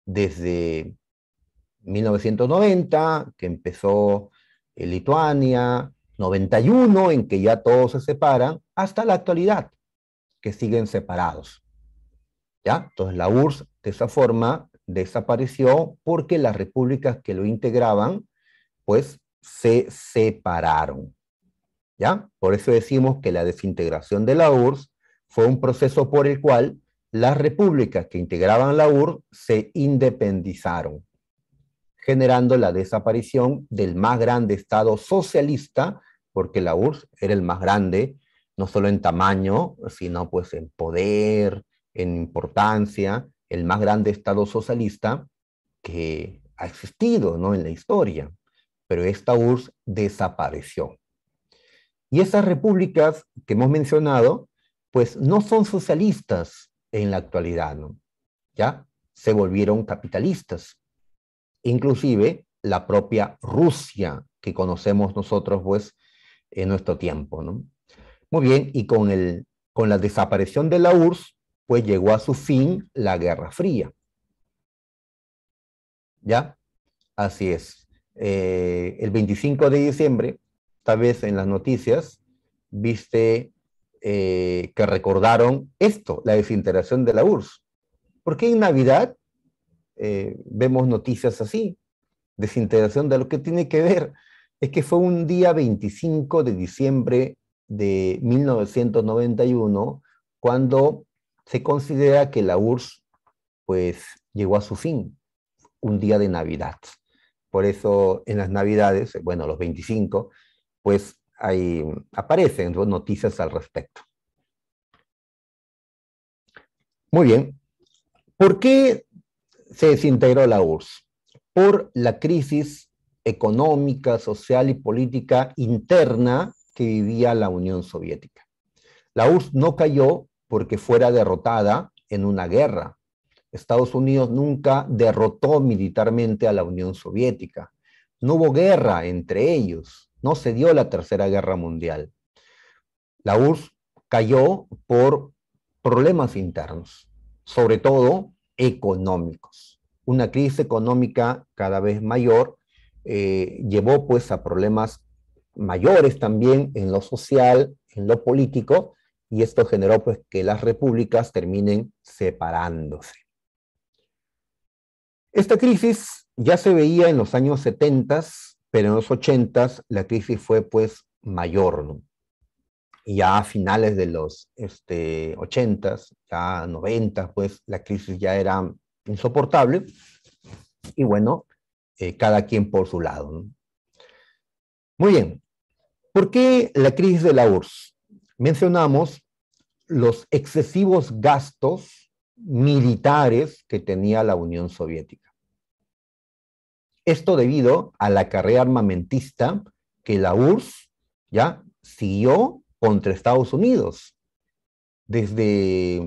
desde 1990, que empezó en Lituania, 91, en que ya todos se separan, hasta la actualidad, que siguen separados. ¿Ya? Entonces la URSS de esa forma desapareció porque las repúblicas que lo integraban, pues se separaron. ¿ya? Por eso decimos que la desintegración de la URSS fue un proceso por el cual las repúblicas que integraban la URSS se independizaron, generando la desaparición del más grande Estado socialista, porque la URSS era el más grande, no solo en tamaño, sino pues en poder, en importancia, el más grande Estado socialista que ha existido ¿no? en la historia. Pero esta URSS desapareció. Y esas repúblicas que hemos mencionado, pues no son socialistas en la actualidad, ¿no? ¿Ya? Se volvieron capitalistas. Inclusive la propia Rusia que conocemos nosotros, pues, en nuestro tiempo, ¿no? Muy bien, y con, el, con la desaparición de la URSS, pues llegó a su fin la Guerra Fría. ¿Ya? Así es. Eh, el 25 de diciembre vez en las noticias, viste eh, que recordaron esto, la desintegración de la URSS. ¿Por qué en Navidad eh, vemos noticias así? Desintegración de lo que tiene que ver es que fue un día 25 de diciembre de 1991 cuando se considera que la URSS pues llegó a su fin, un día de Navidad. Por eso en las Navidades, bueno, los 25, pues ahí aparecen noticias al respecto. Muy bien. ¿Por qué se desintegró la URSS? Por la crisis económica, social y política interna que vivía la Unión Soviética. La URSS no cayó porque fuera derrotada en una guerra. Estados Unidos nunca derrotó militarmente a la Unión Soviética. No hubo guerra entre ellos. No se dio la Tercera Guerra Mundial. La URSS cayó por problemas internos, sobre todo económicos. Una crisis económica cada vez mayor eh, llevó pues a problemas mayores también en lo social, en lo político, y esto generó pues que las repúblicas terminen separándose. Esta crisis ya se veía en los años 70 pero en los 80 la crisis fue pues mayor, ¿no? Y ya a finales de los este, 80 ya 90, pues la crisis ya era insoportable. Y bueno, eh, cada quien por su lado. Muy bien, ¿por qué la crisis de la URSS? Mencionamos los excesivos gastos militares que tenía la Unión Soviética. Esto debido a la carrera armamentista que la URSS ya siguió contra Estados Unidos. Desde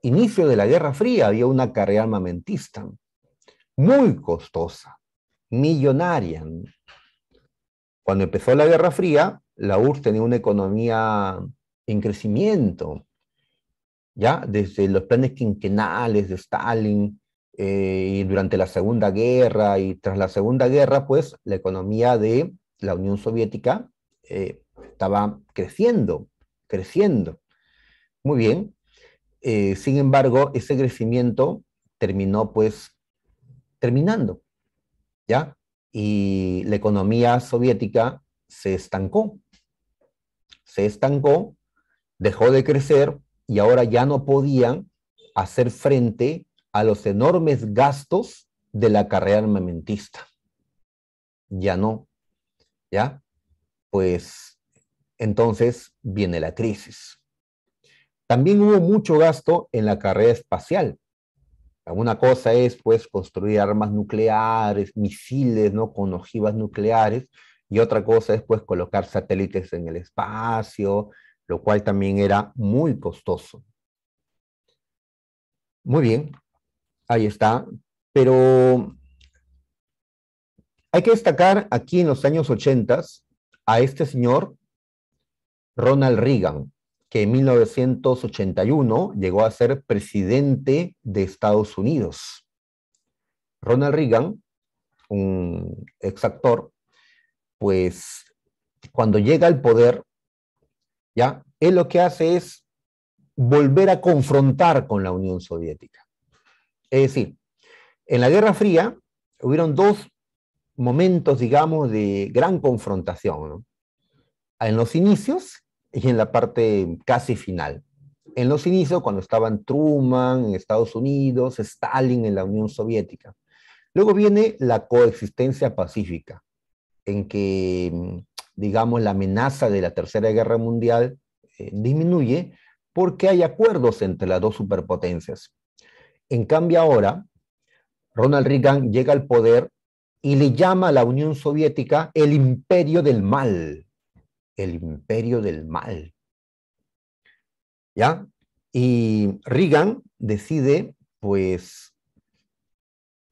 inicio de la Guerra Fría había una carrera armamentista muy costosa, millonaria. Cuando empezó la Guerra Fría, la URSS tenía una economía en crecimiento, ya desde los planes quinquenales de Stalin, eh, y durante la Segunda Guerra y tras la Segunda Guerra, pues la economía de la Unión Soviética eh, estaba creciendo, creciendo. Muy bien. Eh, sin embargo, ese crecimiento terminó pues terminando, ¿ya? Y la economía soviética se estancó, se estancó, dejó de crecer y ahora ya no podían hacer frente a los enormes gastos de la carrera armamentista. Ya no, ¿ya? Pues entonces viene la crisis. También hubo mucho gasto en la carrera espacial. Una cosa es, pues, construir armas nucleares, misiles, ¿no? Con ojivas nucleares, y otra cosa es, pues, colocar satélites en el espacio, lo cual también era muy costoso. Muy bien, Ahí está. Pero hay que destacar aquí en los años 80 a este señor, Ronald Reagan, que en 1981 llegó a ser presidente de Estados Unidos. Ronald Reagan, un exactor, pues cuando llega al poder, ya, él lo que hace es volver a confrontar con la Unión Soviética. Es decir, en la Guerra Fría hubieron dos momentos, digamos, de gran confrontación, en los inicios y en la parte casi final. En los inicios, cuando estaban Truman en Estados Unidos, Stalin en la Unión Soviética. Luego viene la coexistencia pacífica, en que, digamos, la amenaza de la Tercera Guerra Mundial eh, disminuye porque hay acuerdos entre las dos superpotencias. En cambio ahora, Ronald Reagan llega al poder y le llama a la Unión Soviética el imperio del mal, el imperio del mal. ¿Ya? Y Reagan decide, pues,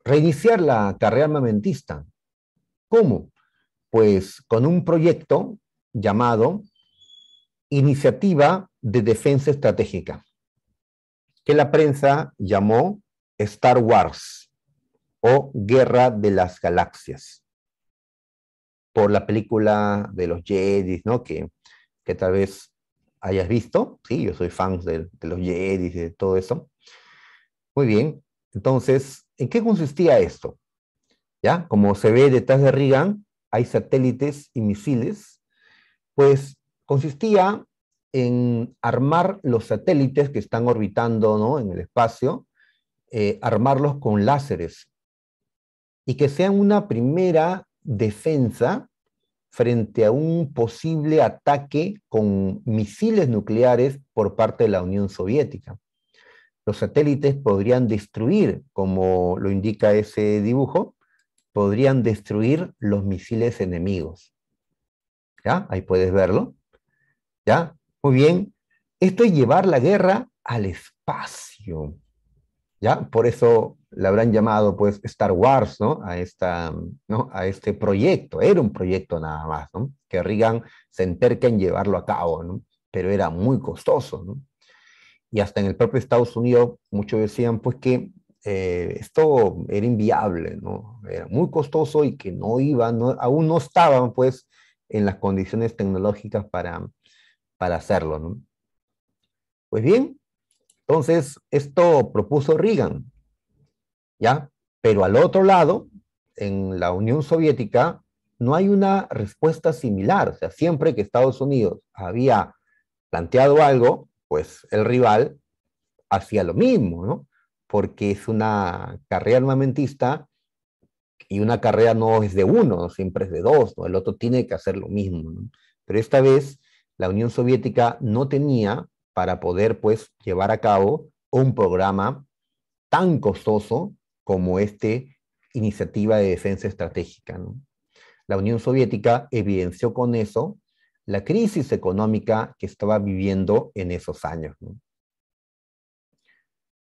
reiniciar la carrera armamentista. ¿Cómo? Pues con un proyecto llamado Iniciativa de Defensa Estratégica que la prensa llamó Star Wars o Guerra de las Galaxias, por la película de los Jedi, ¿no? Que, que tal vez hayas visto. Sí, yo soy fan de, los Jedi y de todo eso. Muy bien, entonces, ¿en qué consistía esto? ¿Ya? Como se ve detrás de Reagan, hay satélites y misiles, pues consistía en armar los satélites que están orbitando ¿no? en el espacio, eh, armarlos con láseres y que sean una primera defensa frente a un posible ataque con misiles nucleares por parte de la Unión Soviética. Los satélites podrían destruir, como lo indica ese dibujo, podrían destruir los misiles enemigos. ¿Ya? Ahí puedes verlo. ¿Ya? Muy bien, esto es llevar la guerra al espacio. ¿Ya? Por eso le habrán llamado pues Star Wars, ¿no? A, esta, ¿no? a este proyecto, era un proyecto nada más, ¿no? Que Reagan se enterca en llevarlo a cabo, ¿no? Pero era muy costoso, ¿no? Y hasta en el propio Estados Unidos muchos decían pues que eh, esto era inviable, ¿no? Era muy costoso y que no iba, no, aún no estaban pues en las condiciones tecnológicas para, para hacerlo. ¿no? Pues bien, entonces esto propuso Reagan, ¿ya? Pero al otro lado, en la Unión Soviética, no hay una respuesta similar. O sea, siempre que Estados Unidos había planteado algo, pues el rival hacía lo mismo, ¿no? Porque es una carrera armamentista y una carrera no es de uno, siempre es de dos, ¿no? El otro tiene que hacer lo mismo, ¿no? Pero esta vez la Unión Soviética no tenía para poder pues llevar a cabo un programa tan costoso como este iniciativa de defensa estratégica. La Unión Soviética evidenció con eso la crisis económica que estaba viviendo en esos años.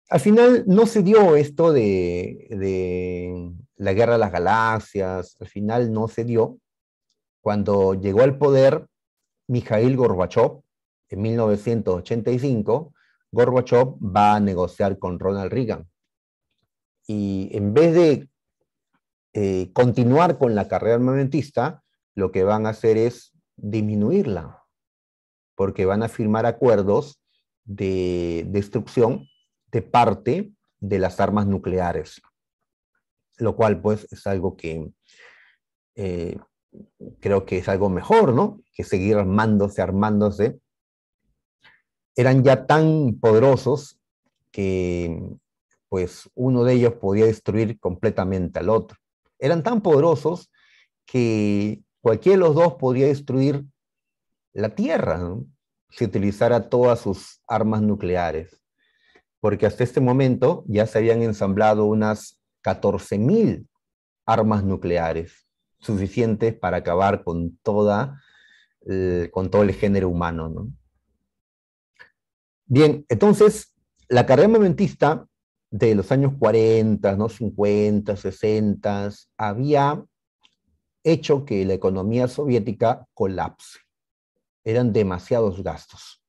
Al final no se dio esto de, de, la guerra de las galaxias, al final no se dio. Cuando llegó al poder Mikhail Gorbachev, en 1985, Gorbachev va a negociar con Ronald Reagan. Y en vez de eh, continuar con la carrera armamentista, lo que van a hacer es disminuirla, porque van a firmar acuerdos de destrucción de parte de las armas nucleares, lo cual pues es algo que eh, creo que es algo mejor, ¿no? Que seguir armándose, armándose. Eran ya tan poderosos que pues uno de ellos podía destruir completamente al otro. Eran tan poderosos que cualquiera de los dos podía destruir la Tierra ¿no? si utilizara todas sus armas nucleares. Porque hasta este momento ya se habían ensamblado unas 14.000 armas nucleares suficientes para acabar con, toda, eh, con todo el género humano. Bien, entonces, la carrera momentista de los años 40, 50, 60, había hecho que la economía soviética colapse. Eran demasiados gastos.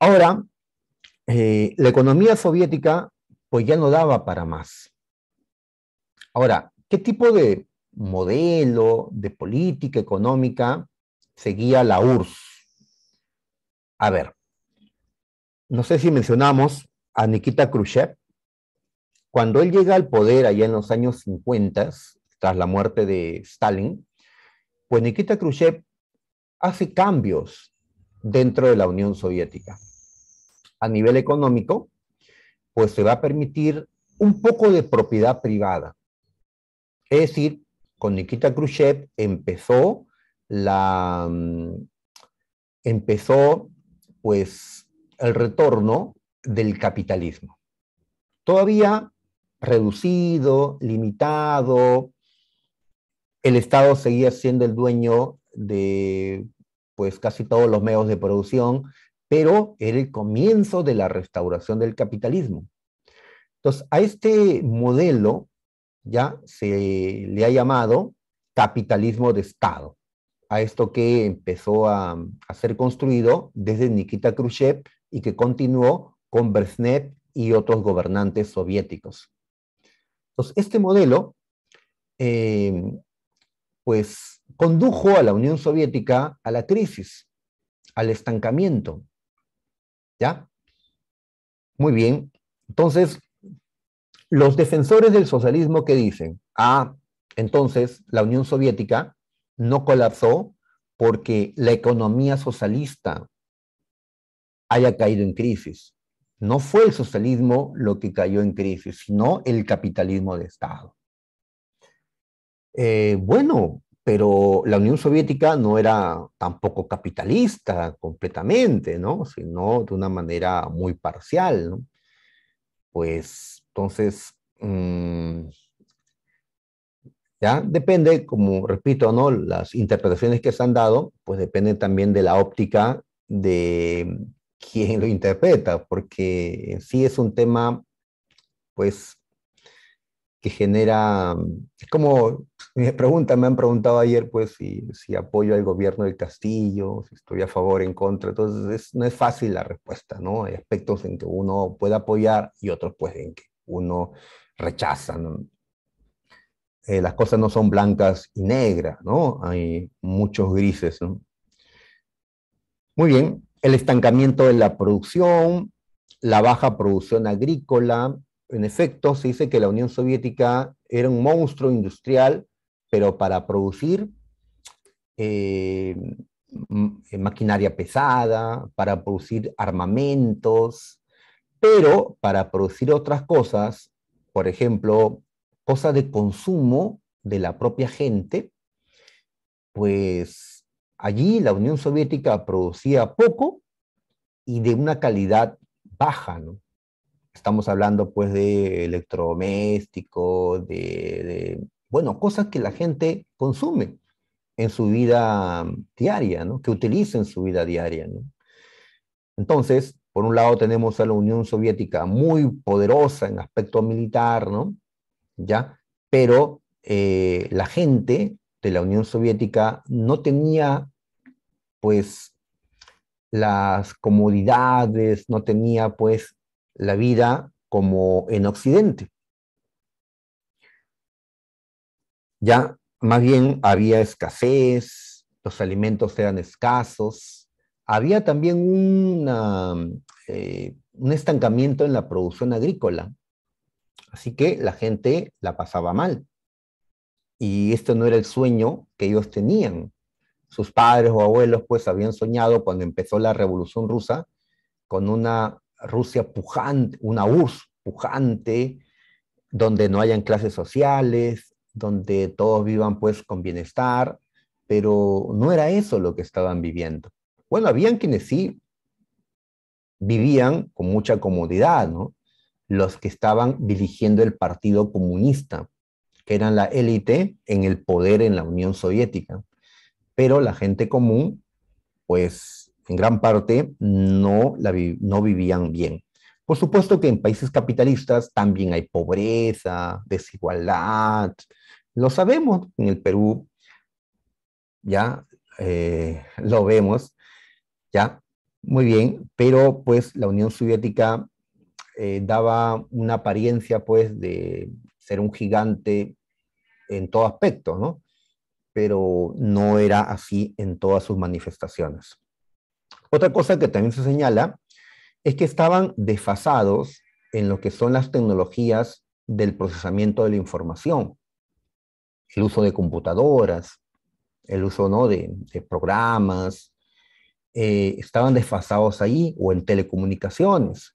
Ahora, eh, la economía soviética pues ya no daba para más. Ahora, ¿Qué tipo de modelo de política económica seguía la URSS? A ver, no sé si mencionamos a Nikita Khrushchev. Cuando él llega al poder allá en los años 50, tras la muerte de Stalin, pues Nikita Khrushchev hace cambios dentro de la Unión Soviética. A nivel económico, pues se va a permitir un poco de propiedad privada. Es decir, con Nikita Khrushchev empezó la mm, empezó pues el retorno del capitalismo. Todavía reducido, limitado, el Estado seguía siendo el dueño de pues casi todos los medios de producción, pero era el comienzo de la restauración del capitalismo. Entonces, a este modelo ya se le ha llamado capitalismo de Estado, a esto que empezó a, ser construido desde Nikita Khrushchev y que continuó con Brezhnev y otros gobernantes soviéticos. Entonces, este modelo, eh, pues, condujo a la Unión Soviética a la crisis, al estancamiento. ¿Ya? Muy bien. Entonces, los defensores del socialismo que dicen, ah, entonces la Unión Soviética no colapsó porque la economía socialista haya caído en crisis. No fue el socialismo lo que cayó en crisis, sino el capitalismo de Estado. Eh, bueno, pero la Unión Soviética no era tampoco capitalista completamente, ¿no? Sino de una manera muy parcial, Pues entonces, mm, ya depende, como repito, ¿no? Las interpretaciones que se han dado, pues depende también de la óptica de quién lo interpreta, porque en sí es un tema, pues, que genera, es como me preguntan, me han preguntado ayer, pues, si, apoyo al gobierno del Castillo, si estoy a favor, o en contra, entonces no es fácil la respuesta, ¿no? Hay aspectos en que uno puede apoyar y otros pues en que uno rechaza. ¿no? Eh, las cosas no son blancas y negras, ¿no? Hay muchos grises, ¿no? Muy bien, el estancamiento de la producción, la baja producción agrícola. En efecto, se dice que la Unión Soviética era un monstruo industrial, pero para producir eh, eh, maquinaria pesada, para producir armamentos, pero para producir otras cosas, por ejemplo, cosas de consumo de la propia gente, pues allí la Unión Soviética producía poco y de una calidad baja, ¿no? Estamos hablando pues de electrodomésticos, de, de, bueno, cosas que la gente consume en su vida diaria, ¿no? Que utiliza en su vida diaria, ¿no? Entonces, por un lado tenemos a la Unión Soviética muy poderosa en aspecto militar, ¿no? ¿Ya? Pero eh, la gente de la Unión Soviética no tenía, pues, las comodidades, no tenía, pues, la vida como en Occidente. Ya, más bien había escasez, los alimentos eran escasos, había también eh, un estancamiento en la producción agrícola. Así que la gente la pasaba mal. Y esto no era el sueño que ellos tenían. Sus padres o abuelos pues habían soñado cuando empezó la Revolución Rusa con una Rusia pujante, una URSS pujante, donde no hayan clases sociales, donde todos vivan pues con bienestar, pero no era eso lo que estaban viviendo. Bueno, habían quienes sí vivían con mucha comodidad, ¿no? Los que estaban dirigiendo el Partido Comunista, que eran la élite en el poder en la Unión Soviética. Pero la gente común, pues en gran parte no, no vivían bien. Por supuesto que en países capitalistas también hay pobreza, desigualdad. Lo sabemos en el Perú, ya eh, lo vemos, muy bien, pero pues la Unión Soviética eh, daba una apariencia pues de ser un gigante en todo aspecto, ¿no? Pero no era así en todas sus manifestaciones. Otra cosa que también se señala es que estaban desfasados en lo que son las tecnologías del procesamiento de la información, el uso de computadoras, el uso ¿no? de programas, eh, estaban desfasados ahí o en telecomunicaciones.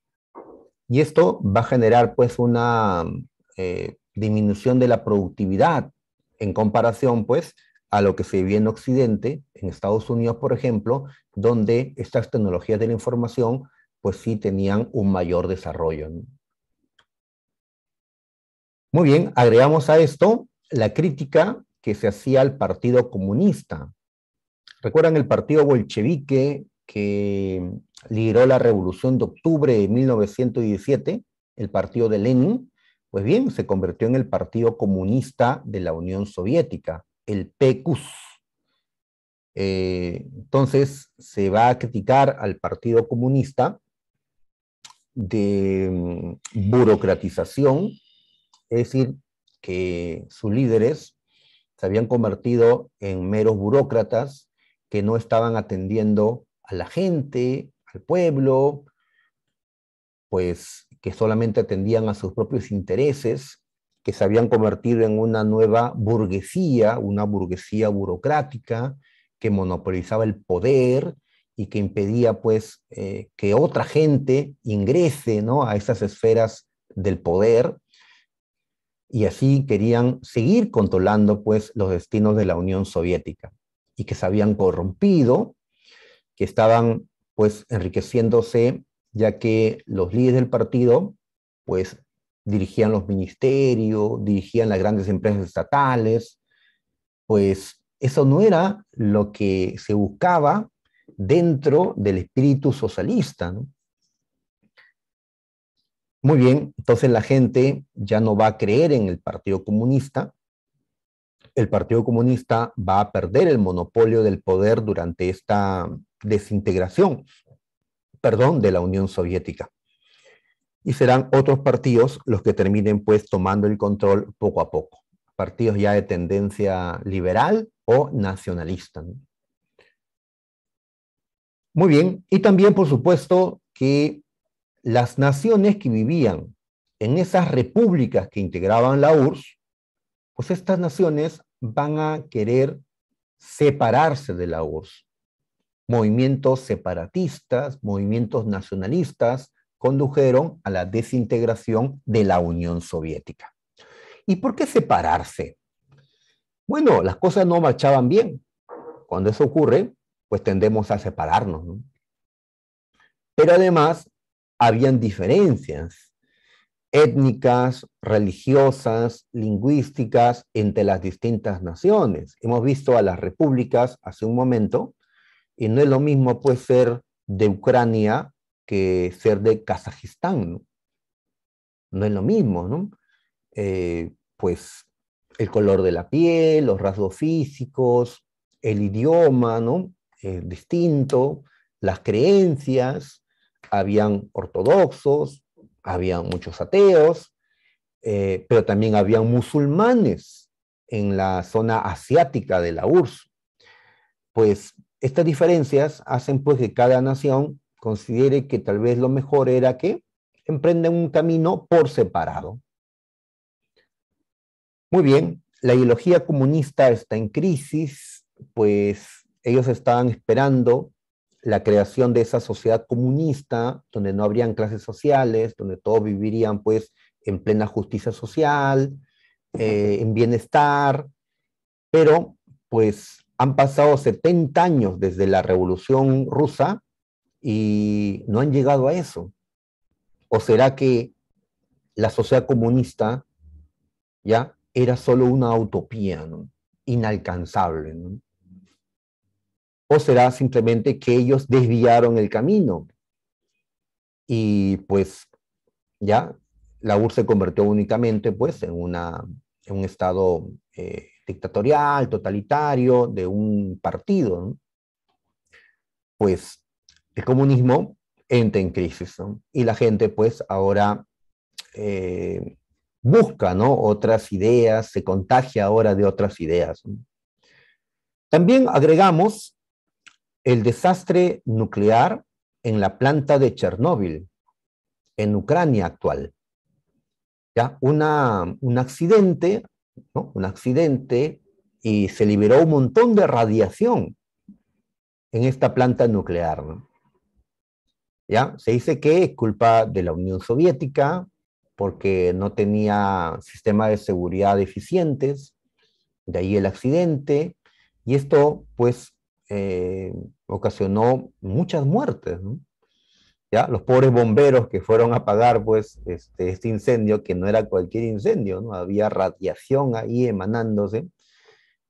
Y esto va a generar pues una eh, disminución de la productividad en comparación pues a lo que se vive en Occidente, en Estados Unidos por ejemplo, donde estas tecnologías de la información pues sí tenían un mayor desarrollo. Muy bien, agregamos a esto la crítica que se hacía al Partido Comunista, ¿Recuerdan el partido bolchevique que lideró la revolución de octubre de 1917, el partido de Lenin? Pues bien, se convirtió en el Partido Comunista de la Unión Soviética, el PECUS. Eh, entonces, se va a criticar al Partido Comunista de mm, burocratización, es decir, que sus líderes se habían convertido en meros burócratas que no estaban atendiendo a la gente, al pueblo, pues que solamente atendían a sus propios intereses, que se habían convertido en una nueva burguesía, una burguesía burocrática que monopolizaba el poder y que impedía pues eh, que otra gente ingrese ¿no? a esas esferas del poder y así querían seguir controlando pues los destinos de la Unión Soviética y que se habían corrompido, que estaban pues enriqueciéndose ya que los líderes del partido pues dirigían los ministerios, dirigían las grandes empresas estatales, pues eso no era lo que se buscaba dentro del espíritu socialista. Muy bien, entonces la gente ya no va a creer en el Partido Comunista, el Partido Comunista va a perder el monopolio del poder durante esta desintegración, perdón, de la Unión Soviética. Y serán otros partidos los que terminen pues tomando el control poco a poco, partidos ya de tendencia liberal o nacionalista. Muy bien, y también por supuesto que las naciones que vivían en esas repúblicas que integraban la URSS pues estas naciones van a querer separarse de la URSS. Movimientos separatistas, movimientos nacionalistas condujeron a la desintegración de la Unión Soviética. ¿Y por qué separarse? Bueno, las cosas no marchaban bien. Cuando eso ocurre, pues tendemos a separarnos. Pero además, habían diferencias étnicas, religiosas, lingüísticas entre las distintas naciones. Hemos visto a las repúblicas hace un momento, y no es lo mismo pues ser de Ucrania que ser de Kazajistán, ¿no? no es lo mismo, ¿no? Eh, pues el color de la piel, los rasgos físicos, el idioma, ¿no? Eh, distinto, las creencias, habían ortodoxos, había muchos ateos, eh, pero también había musulmanes en la zona asiática de la URSS. Pues estas diferencias hacen pues que cada nación considere que tal vez lo mejor era que emprenden un camino por separado. Muy bien, la ideología comunista está en crisis, pues ellos estaban esperando la creación de esa sociedad comunista, donde no habrían clases sociales, donde todos vivirían pues en plena justicia social, eh, en bienestar, pero pues han pasado 70 años desde la revolución rusa y no han llegado a eso. ¿O será que la sociedad comunista ya era solo una utopía, ¿no? inalcanzable? ¿no? o será simplemente que ellos desviaron el camino. Y pues ya la URSS se convirtió únicamente pues en, una, en un estado eh, dictatorial, totalitario, de un partido. Pues el comunismo entra en crisis y la gente pues ahora eh, busca ¿no? otras ideas, se contagia ahora de otras ideas. También agregamos el desastre nuclear en la planta de Chernóbil, en Ucrania actual. ¿Ya? Una, un accidente, un accidente y se liberó un montón de radiación en esta planta nuclear. ¿Ya? Se dice que es culpa de la Unión Soviética porque no tenía sistemas de seguridad eficientes, de ahí el accidente, y esto pues eh, ocasionó muchas muertes. ¿Ya? Los pobres bomberos que fueron a apagar pues, este, este incendio, que no era cualquier incendio, ¿no? había radiación ahí emanándose,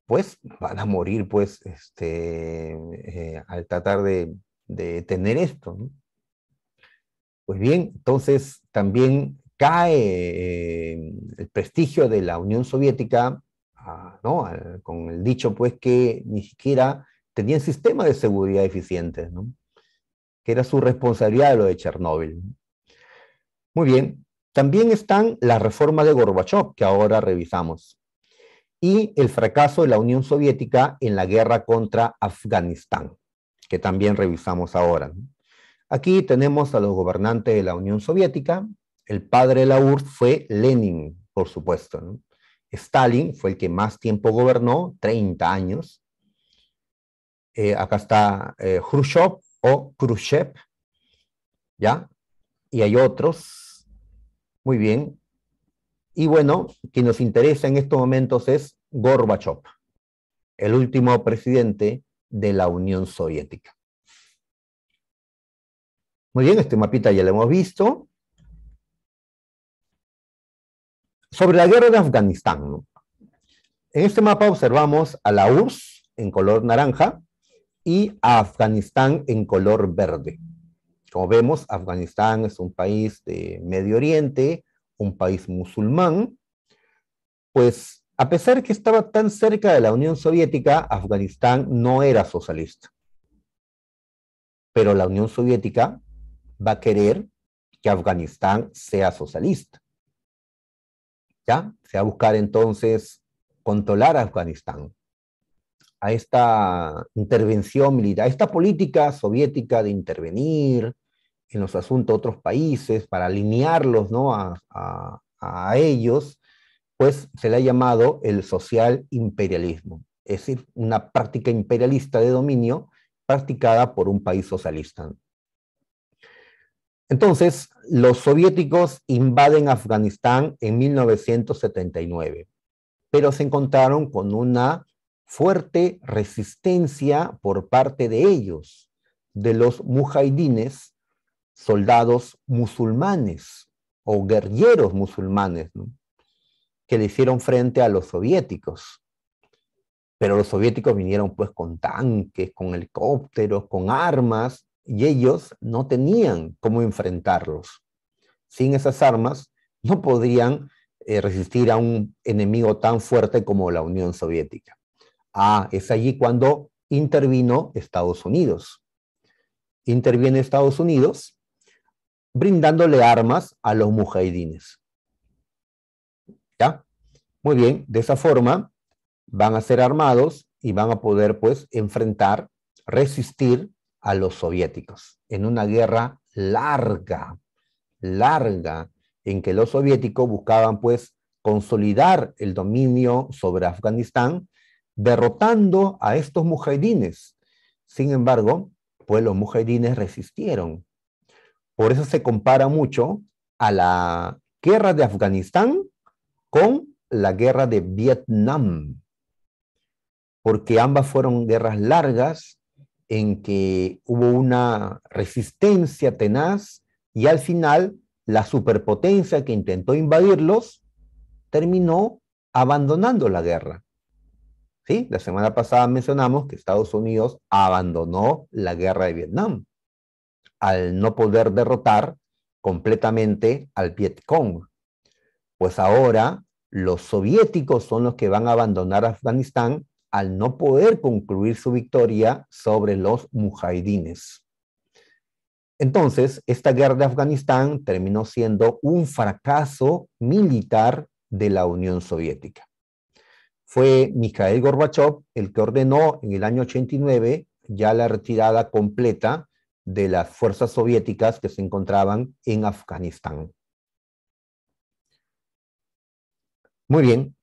pues van a morir pues, este, eh, al tratar de, de tener esto. Pues bien, entonces también cae eh, el prestigio de la Unión Soviética ah, ¿no? con el dicho pues que ni siquiera tenían sistemas de seguridad eficientes, que era su responsabilidad lo de Chernóbil. Muy bien, también están las reformas de Gorbachev que ahora revisamos y el fracaso de la Unión Soviética en la guerra contra Afganistán, que también revisamos ahora. Aquí tenemos a los gobernantes de la Unión Soviética. El padre de la URSS fue Lenin, por supuesto. Stalin fue el que más tiempo gobernó, 30 años. Eh, acá está eh, Khrushchev o Khrushchev, ¿ya? Y hay otros, muy bien. Y bueno, quien nos interesa en estos momentos es Gorbachev, el último presidente de la Unión Soviética. Muy bien, este mapita ya lo hemos visto. Sobre la guerra de Afganistán. En este mapa observamos a la URSS en color naranja, y a Afganistán en color verde. Como vemos, Afganistán es un país de Medio Oriente, un país musulmán, pues a pesar que estaba tan cerca de la Unión Soviética, Afganistán no era socialista. Pero la Unión Soviética va a querer que Afganistán sea socialista. ¿Ya? Se va a buscar entonces controlar a Afganistán a esta intervención militar, a esta política soviética de intervenir en los asuntos de otros países para alinearlos ¿no? a, a ellos, pues se le ha llamado el social imperialismo, es decir, una práctica imperialista de dominio practicada por un país socialista. Entonces, los soviéticos invaden Afganistán en 1979, pero se encontraron con una fuerte resistencia por parte de ellos, de los mujahidines, soldados musulmanes o guerrilleros musulmanes, que le hicieron frente a los soviéticos. Pero los soviéticos vinieron pues con tanques, con helicópteros, con armas, y ellos no tenían cómo enfrentarlos. Sin esas armas no podrían eh, resistir a un enemigo tan fuerte como la Unión Soviética. Ah, es allí cuando intervino Estados Unidos. Interviene Estados Unidos brindándole armas a los mujahidines. ¿Ya? Muy bien, de esa forma van a ser armados y van a poder pues enfrentar, resistir a los soviéticos en una guerra larga, larga, en que los soviéticos buscaban pues consolidar el dominio sobre Afganistán derrotando a estos mujahidines. Sin embargo, pues los mujahidines resistieron. Por eso se compara mucho a la guerra de Afganistán con la guerra de Vietnam, porque ambas fueron guerras largas en que hubo una resistencia tenaz y al final la superpotencia que intentó invadirlos terminó abandonando la guerra. ¿sí? La semana pasada mencionamos que Estados Unidos abandonó la guerra de Vietnam al no poder derrotar completamente al Cong. Pues ahora los soviéticos son los que van a abandonar Afganistán al no poder concluir su victoria sobre los mujahidines. Entonces, esta guerra de Afganistán terminó siendo un fracaso militar de la Unión Soviética fue Mikhail Gorbachev el que ordenó en el año 89 ya la retirada completa de las fuerzas soviéticas que se encontraban en Afganistán. Muy bien,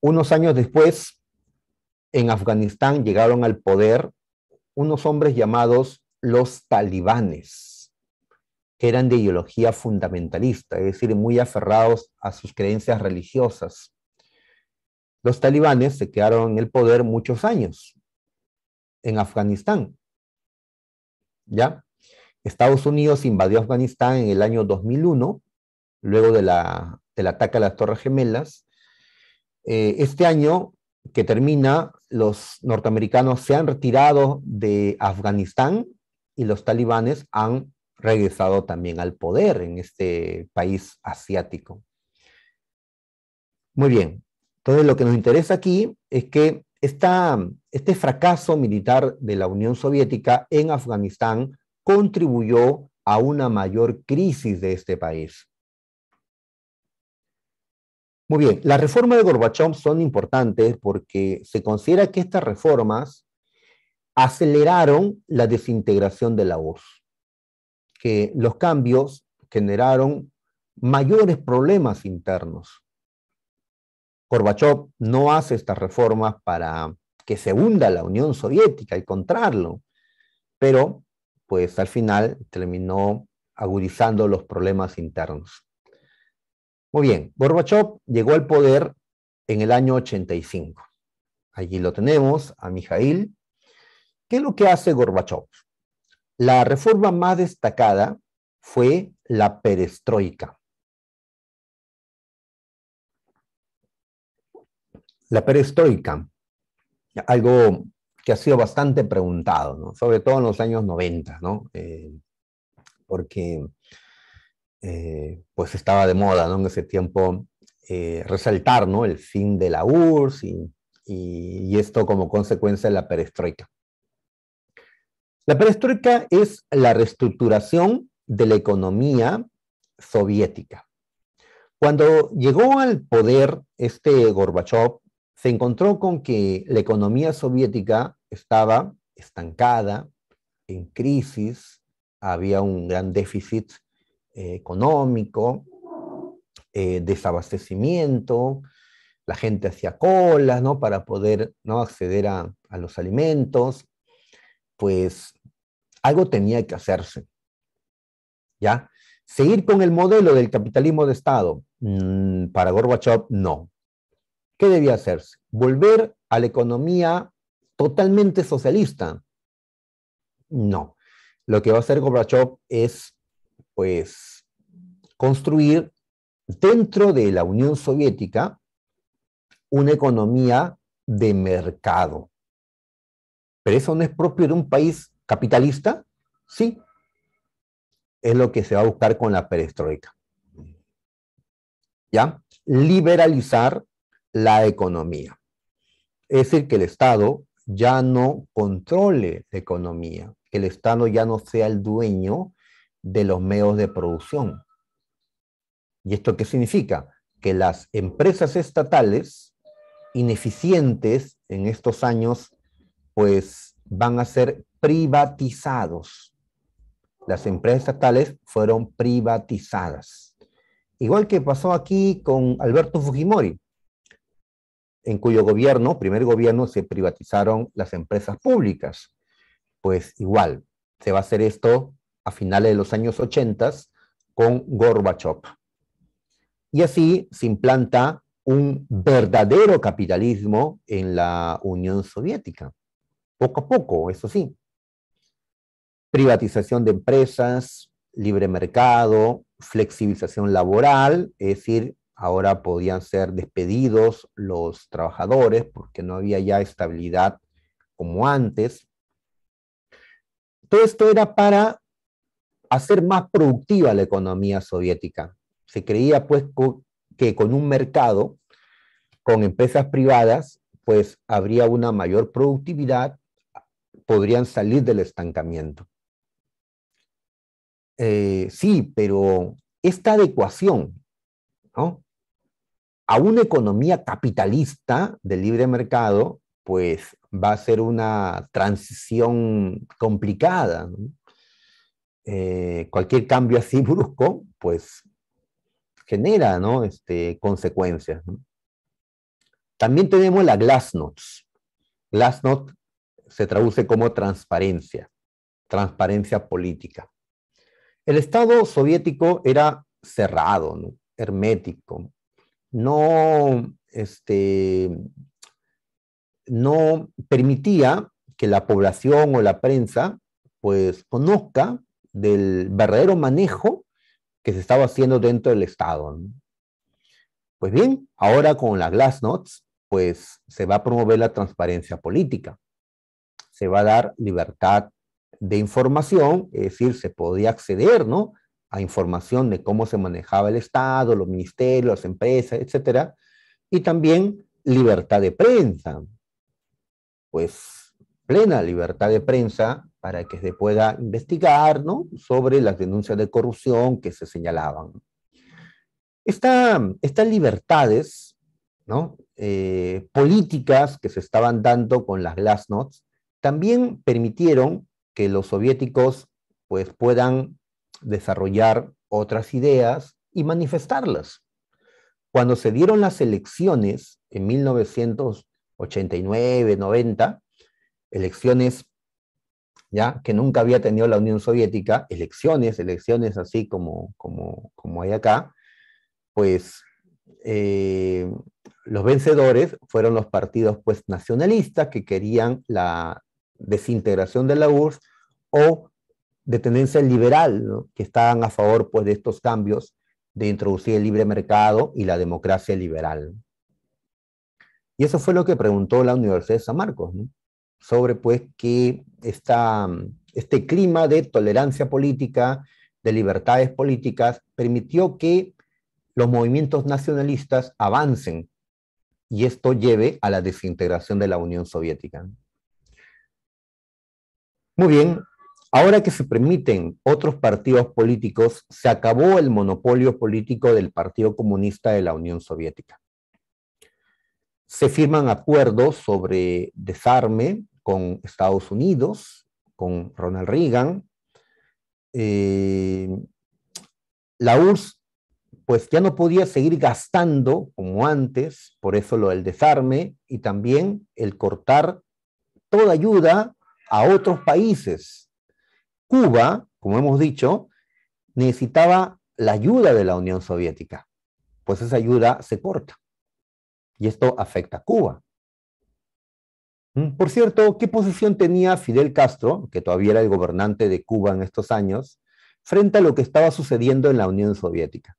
unos años después, en Afganistán llegaron al poder unos hombres llamados los talibanes, que eran de ideología fundamentalista, es decir, muy aferrados a sus creencias religiosas los talibanes se quedaron en el poder muchos años en Afganistán. ¿Ya? Estados Unidos invadió Afganistán en el año 2001, luego de la, del ataque a las Torres Gemelas. Eh, este año que termina, los norteamericanos se han retirado de Afganistán y los talibanes han regresado también al poder en este país asiático. Muy bien, entonces, lo que nos interesa aquí es que este fracaso militar de la Unión Soviética en Afganistán contribuyó a una mayor crisis de este país. Muy bien, las reformas de Gorbachev son importantes porque se considera que estas reformas aceleraron la desintegración de la URSS, que los cambios generaron mayores problemas internos. Gorbachev no hace estas reformas para que se hunda la Unión Soviética y contrarlo, pero pues al final terminó agudizando los problemas internos. Muy bien, Gorbachev llegó al poder en el año 85. Allí lo tenemos, a Mijail. ¿Qué es lo que hace Gorbachev? La reforma más destacada fue la perestroika. la perestroika, algo que ha sido bastante preguntado, sobre todo en los años 90, ¿no? Eh, porque eh, pues estaba de moda ¿no? en ese tiempo eh, resaltar ¿no? el fin de la URSS y, y esto como consecuencia de la perestroika. La perestroika es la reestructuración de la economía soviética. Cuando llegó al poder este Gorbachev, se encontró con que la economía soviética estaba estancada, en crisis, había un gran déficit eh, económico, eh, desabastecimiento, la gente hacía colas ¿no? para poder ¿no? acceder a, los alimentos, pues algo tenía que hacerse. ¿Ya? Seguir con el modelo del capitalismo de Estado, mm, para Gorbachev, no, ¿Qué debía hacerse? Volver a la economía totalmente socialista. No. Lo que va a hacer Gorbachev es, pues, construir dentro de la Unión Soviética una economía de mercado. Pero eso no es propio de un país capitalista, sí. Es lo que se va a buscar con la perestroika. ¿Ya? Liberalizar la economía. Es decir, que el Estado ya no controle la economía, que el Estado ya no sea el dueño de los medios de producción. ¿Y esto qué significa? Que las empresas estatales ineficientes en estos años, pues van a ser privatizados. Las empresas estatales fueron privatizadas. Igual que pasó aquí con Alberto Fujimori en cuyo gobierno, primer gobierno, se privatizaron las empresas públicas. Pues igual, se va a hacer esto a finales de los años 80 con Gorbachev. Y así se implanta un verdadero capitalismo en la Unión Soviética. Poco a poco, eso sí. Privatización de empresas, libre mercado, flexibilización laboral, es decir, Ahora podían ser despedidos los trabajadores porque no había ya estabilidad como antes. Todo esto era para hacer más productiva la economía soviética. Se creía pues que con un mercado, con empresas privadas, pues habría una mayor productividad, podrían salir del estancamiento. Eh, sí, pero esta adecuación ¿no? a una economía capitalista de libre mercado, pues va a ser una transición complicada. Eh, cualquier cambio así brusco, pues genera ¿no? este, consecuencias. También tenemos la Glasnost. Glasnost se traduce como transparencia, transparencia política. El Estado soviético era cerrado, hermético, no, este, no permitía que la población o la prensa pues conozca del verdadero manejo que se estaba haciendo dentro del Estado. Pues bien, ahora con las Glass pues se va a promover la transparencia política, se va a dar libertad de información, es decir, se podía acceder, ¿no? a información de cómo se manejaba el Estado, los ministerios, las empresas, etcétera, y también libertad de prensa. Pues plena libertad de prensa para que se pueda investigar ¿no? sobre las denuncias de corrupción que se señalaban. estas libertades ¿no? Eh, políticas que se estaban dando con las glasnost, también permitieron que los soviéticos pues, puedan desarrollar otras ideas y manifestarlas. Cuando se dieron las elecciones en 1989, 90, elecciones ya que nunca había tenido la Unión Soviética, elecciones, elecciones así como, como, como hay acá, pues eh, los vencedores fueron los partidos pues, nacionalistas que querían la desintegración de la URSS o de tendencia liberal, que estaban a favor pues, de estos cambios de introducir el libre mercado y la democracia liberal. Y eso fue lo que preguntó la Universidad de San Marcos, sobre pues, que esta, este clima de tolerancia política, de libertades políticas, permitió que los movimientos nacionalistas avancen y esto lleve a la desintegración de la Unión Soviética. Muy bien, Ahora que se permiten otros partidos políticos, se acabó el monopolio político del Partido Comunista de la Unión Soviética. Se firman acuerdos sobre desarme con Estados Unidos, con Ronald Reagan. Eh, la URSS pues ya no podía seguir gastando como antes, por eso lo del desarme y también el cortar toda ayuda a otros países Cuba, como hemos dicho, necesitaba la ayuda de la Unión Soviética, pues esa ayuda se corta. Y esto afecta a Cuba. Mm, por cierto, ¿qué posición tenía Fidel Castro, que todavía era el gobernante de Cuba en estos años, frente a lo que estaba sucediendo en la Unión Soviética?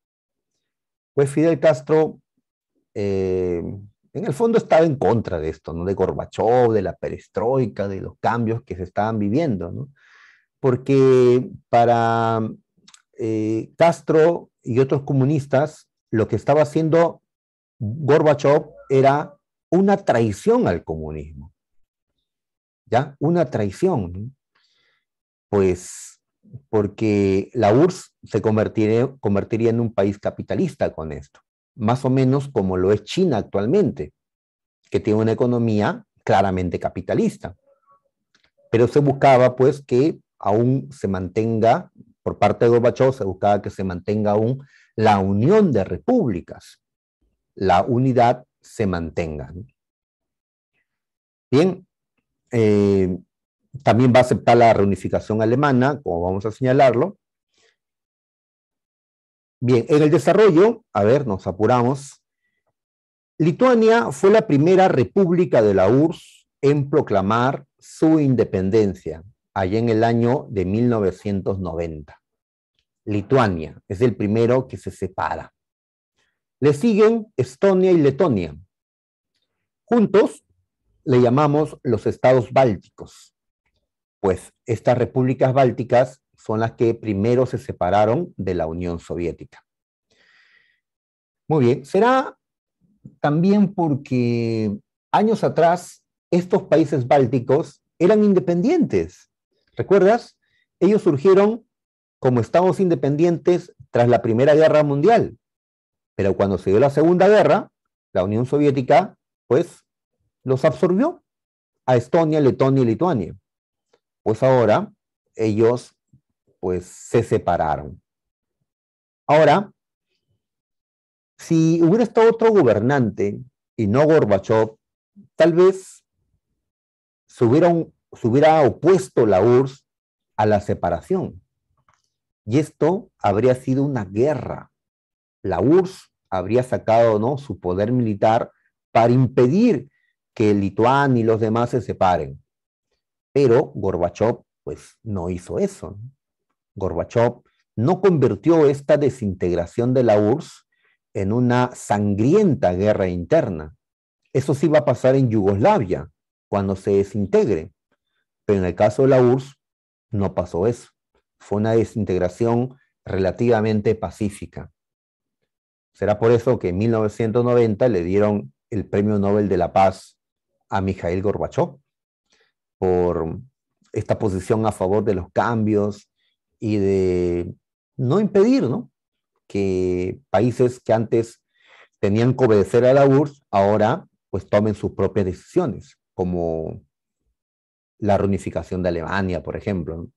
Pues Fidel Castro, eh, en el fondo, estaba en contra de esto, ¿no? de Gorbachov, de la perestroika, de los cambios que se estaban viviendo. ¿no? porque para eh, Castro y otros comunistas, lo que estaba haciendo Gorbachev era una traición al comunismo. ¿Ya? Una traición. Pues porque la URSS se convertiría, convertiría en un país capitalista con esto, más o menos como lo es China actualmente, que tiene una economía claramente capitalista. Pero se buscaba pues que aún se mantenga, por parte de Gorbachev se buscaba que se mantenga aún la unión de repúblicas, la unidad se mantenga. Bien, eh, también va a aceptar la reunificación alemana, como vamos a señalarlo. Bien, en el desarrollo, a ver, nos apuramos. Lituania fue la primera república de la URSS en proclamar su independencia allá en el año de 1990. Lituania es el primero que se separa. Le siguen Estonia y Letonia. Juntos le llamamos los estados bálticos, pues estas repúblicas bálticas son las que primero se separaron de la Unión Soviética. Muy bien, será también porque años atrás estos países bálticos eran independientes ¿Recuerdas? Ellos surgieron como estados independientes tras la Primera Guerra Mundial, pero cuando se dio la Segunda Guerra, la Unión Soviética, pues, los absorbió a Estonia, Letonia y Lituania. Pues ahora ellos, pues, se separaron. Ahora, si hubiera estado otro gobernante y no Gorbachev, tal vez se hubieran se hubiera opuesto la URSS a la separación. Y esto habría sido una guerra. La URSS habría sacado ¿no? su poder militar para impedir que Lituania y los demás se separen. Pero Gorbachev pues, no hizo eso. Gorbachev no convirtió esta desintegración de la URSS en una sangrienta guerra interna. Eso sí va a pasar en Yugoslavia cuando se desintegre. Pero en el caso de la URSS no pasó eso. Fue una desintegración relativamente pacífica. Será por eso que en 1990 le dieron el Premio Nobel de la Paz a Mikhail Gorbachov por esta posición a favor de los cambios y de no impedir que países que antes tenían que obedecer a la URSS ahora pues tomen sus propias decisiones, como la reunificación de Alemania, por ejemplo.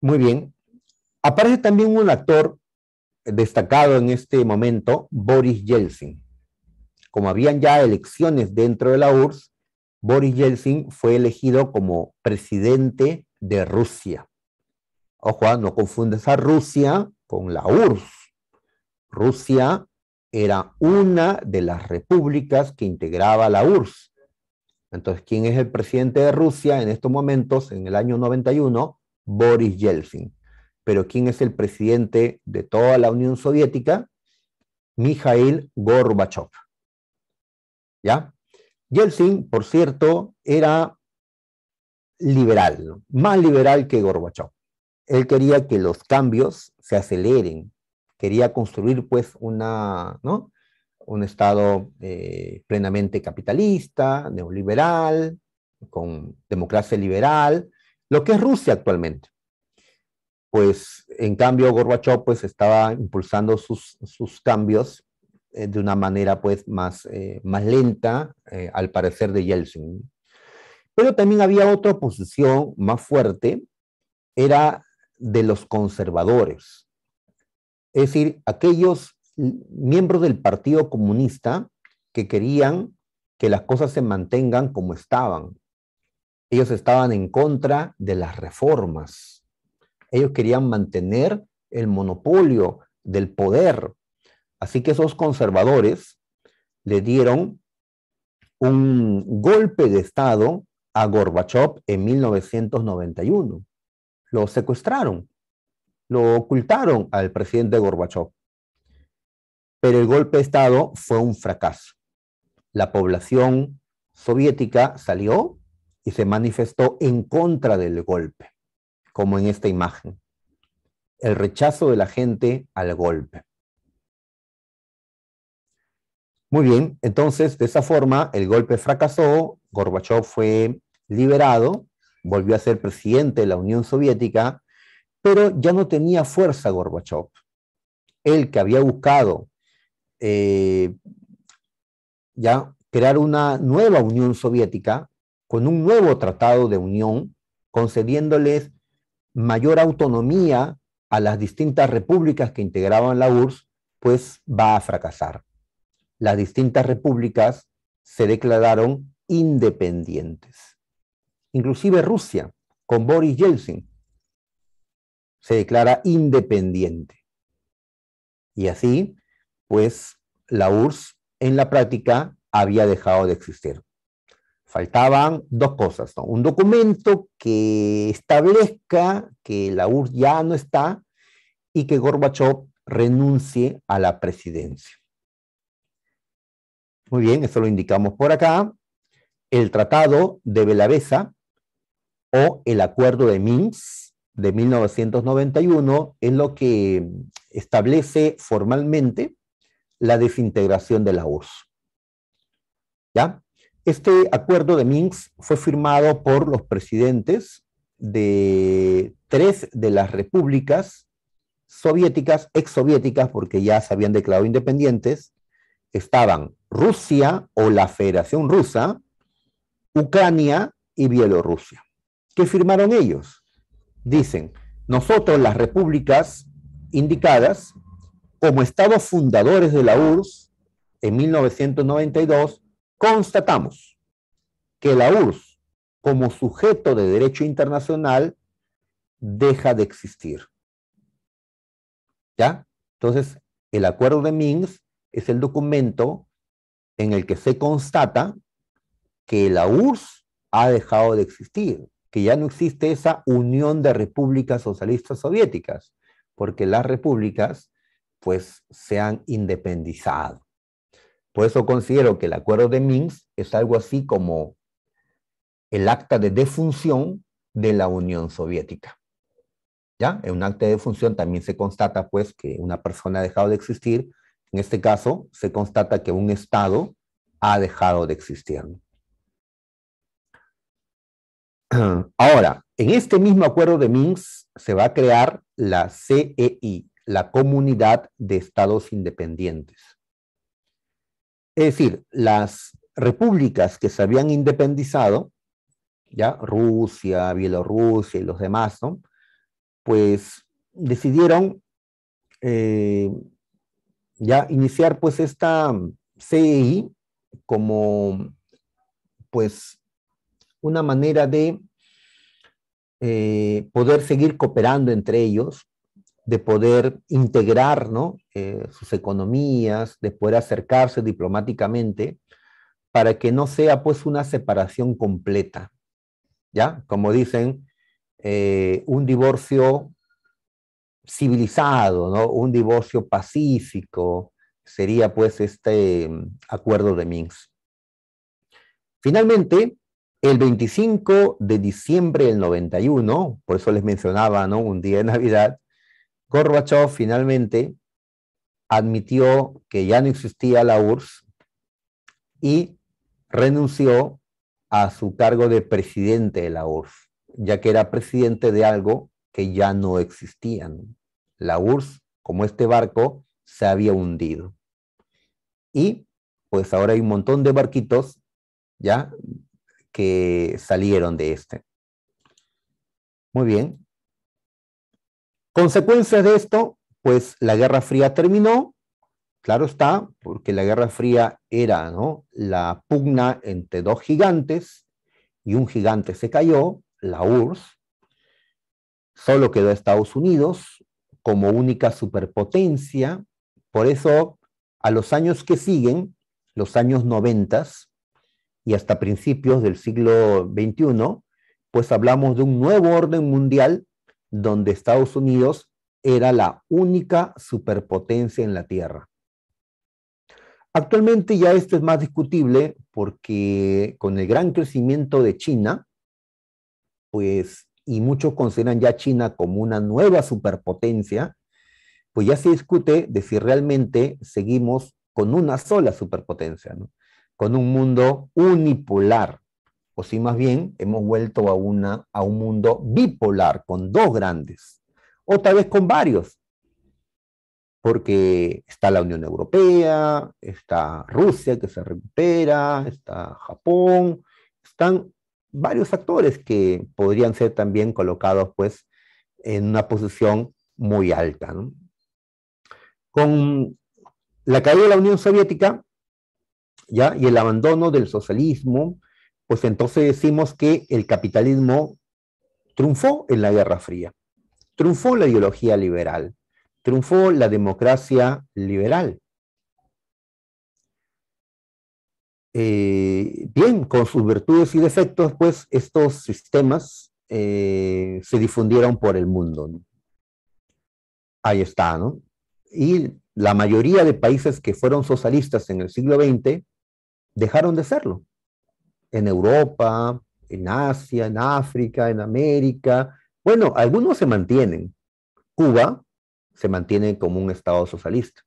Muy bien. Aparece también un actor destacado en este momento, Boris Yeltsin. Como habían ya elecciones dentro de la URSS, Boris Yeltsin fue elegido como presidente de Rusia. Ojo, ¿ah? no confundes a Rusia con la URSS. Rusia era una de las repúblicas que integraba la URSS. Entonces, ¿quién es el presidente de Rusia en estos momentos, en el año 91? Boris Yeltsin. Pero ¿quién es el presidente de toda la Unión Soviética? Mikhail Gorbachev. ¿Ya? Yeltsin, por cierto, era liberal, más liberal que Gorbachev. Él quería que los cambios se aceleren, quería construir pues una, ¿no? un Estado eh, plenamente capitalista, neoliberal, con democracia liberal, lo que es Rusia actualmente. Pues en cambio Gorbachov pues estaba impulsando sus, cambios eh, de una manera pues más, eh, más lenta al parecer de Yeltsin. Pero también había otra oposición más fuerte, era de los conservadores. Es decir, aquellos miembros del Partido Comunista que querían que las cosas se mantengan como estaban. Ellos estaban en contra de las reformas. Ellos querían mantener el monopolio del poder. Así que esos conservadores le dieron un golpe de Estado a Gorbachev en 1991. Lo secuestraron, lo ocultaron al presidente Gorbachev pero el golpe de Estado fue un fracaso. La población soviética salió y se manifestó en contra del golpe, como en esta imagen. El rechazo de la gente al golpe. Muy bien, entonces de esa forma el golpe fracasó, Gorbachev fue liberado, volvió a ser presidente de la Unión Soviética, pero ya no tenía fuerza Gorbachev. Él que había buscado eh, ya crear una nueva Unión Soviética con un nuevo tratado de unión, concediéndoles mayor autonomía a las distintas repúblicas que integraban la URSS, pues va a fracasar. Las distintas repúblicas se declararon independientes. Inclusive Rusia, con Boris Yeltsin, se declara independiente. Y así pues la URSS en la práctica había dejado de existir. Faltaban dos cosas, un documento que establezca que la URSS ya no está y que Gorbachev renuncie a la presidencia. Muy bien, eso lo indicamos por acá. El Tratado de Belavesa o el Acuerdo de Minsk de 1991 es lo que establece formalmente la desintegración de la URSS. ¿Ya? Este acuerdo de Minsk fue firmado por los presidentes de tres de las repúblicas soviéticas, exsoviéticas, porque ya se habían declarado independientes, estaban Rusia o la Federación Rusa, Ucrania y Bielorrusia. ¿Qué firmaron ellos? Dicen, nosotros las repúblicas indicadas como estados fundadores de la URSS en 1992, constatamos que la URSS, como sujeto de derecho internacional, deja de existir. ¿Ya? Entonces, el acuerdo de Minsk es el documento en el que se constata que la URSS ha dejado de existir, que ya no existe esa unión de repúblicas socialistas soviéticas, porque las repúblicas pues se han independizado. Por eso considero que el acuerdo de Minsk es algo así como el acta de defunción de la Unión Soviética. ¿Ya? En un acta de defunción también se constata pues que una persona ha dejado de existir. En este caso se constata que un Estado ha dejado de existir. Ahora, en este mismo acuerdo de Minsk se va a crear la CEI, la comunidad de estados independientes. Es decir, las repúblicas que se habían independizado, ya Rusia, Bielorrusia y los demás, pues decidieron eh, ya iniciar pues esta CEI como pues una manera de eh, poder seguir cooperando entre ellos de poder integrar eh, sus economías, de poder acercarse diplomáticamente, para que no sea pues una separación completa. ¿Ya? Como dicen, eh, un divorcio civilizado, un divorcio pacífico, sería pues este mm, acuerdo de Minsk. Finalmente, el 25 de diciembre del 91, por eso les mencionaba un día de Navidad, Gorbachev finalmente admitió que ya no existía la URSS y renunció a su cargo de presidente de la URSS, ya que era presidente de algo que ya no existía. La URSS, como este barco, se había hundido. Y pues ahora hay un montón de barquitos, ¿ya? Que salieron de este. Muy bien. Consecuencias de esto, pues la Guerra Fría terminó, claro está, porque la Guerra Fría era ¿no? la pugna entre dos gigantes y un gigante se cayó, la URSS, solo quedó Estados Unidos como única superpotencia, por eso a los años que siguen, los años noventas y hasta principios del siglo XXI, pues hablamos de un nuevo orden mundial donde Estados Unidos era la única superpotencia en la Tierra. Actualmente ya esto es más discutible porque con el gran crecimiento de China, pues, y muchos consideran ya China como una nueva superpotencia, pues ya se discute de si realmente seguimos con una sola superpotencia, con un mundo unipolar, o si más bien hemos vuelto a, una, a un mundo bipolar con dos grandes, o tal vez con varios, porque está la Unión Europea, está Rusia que se recupera, está Japón, están varios actores que podrían ser también colocados pues en una posición muy alta. Con la caída de la Unión Soviética ¿ya? y el abandono del socialismo, pues entonces decimos que el capitalismo triunfó en la Guerra Fría, triunfó la ideología liberal, triunfó la democracia liberal. Eh, bien, con sus virtudes y defectos, pues estos sistemas eh, se difundieron por el mundo. Ahí está, ¿no? Y la mayoría de países que fueron socialistas en el siglo XX dejaron de serlo en Europa, en Asia, en África, en América. Bueno, algunos se mantienen. Cuba se mantiene como un Estado socialista.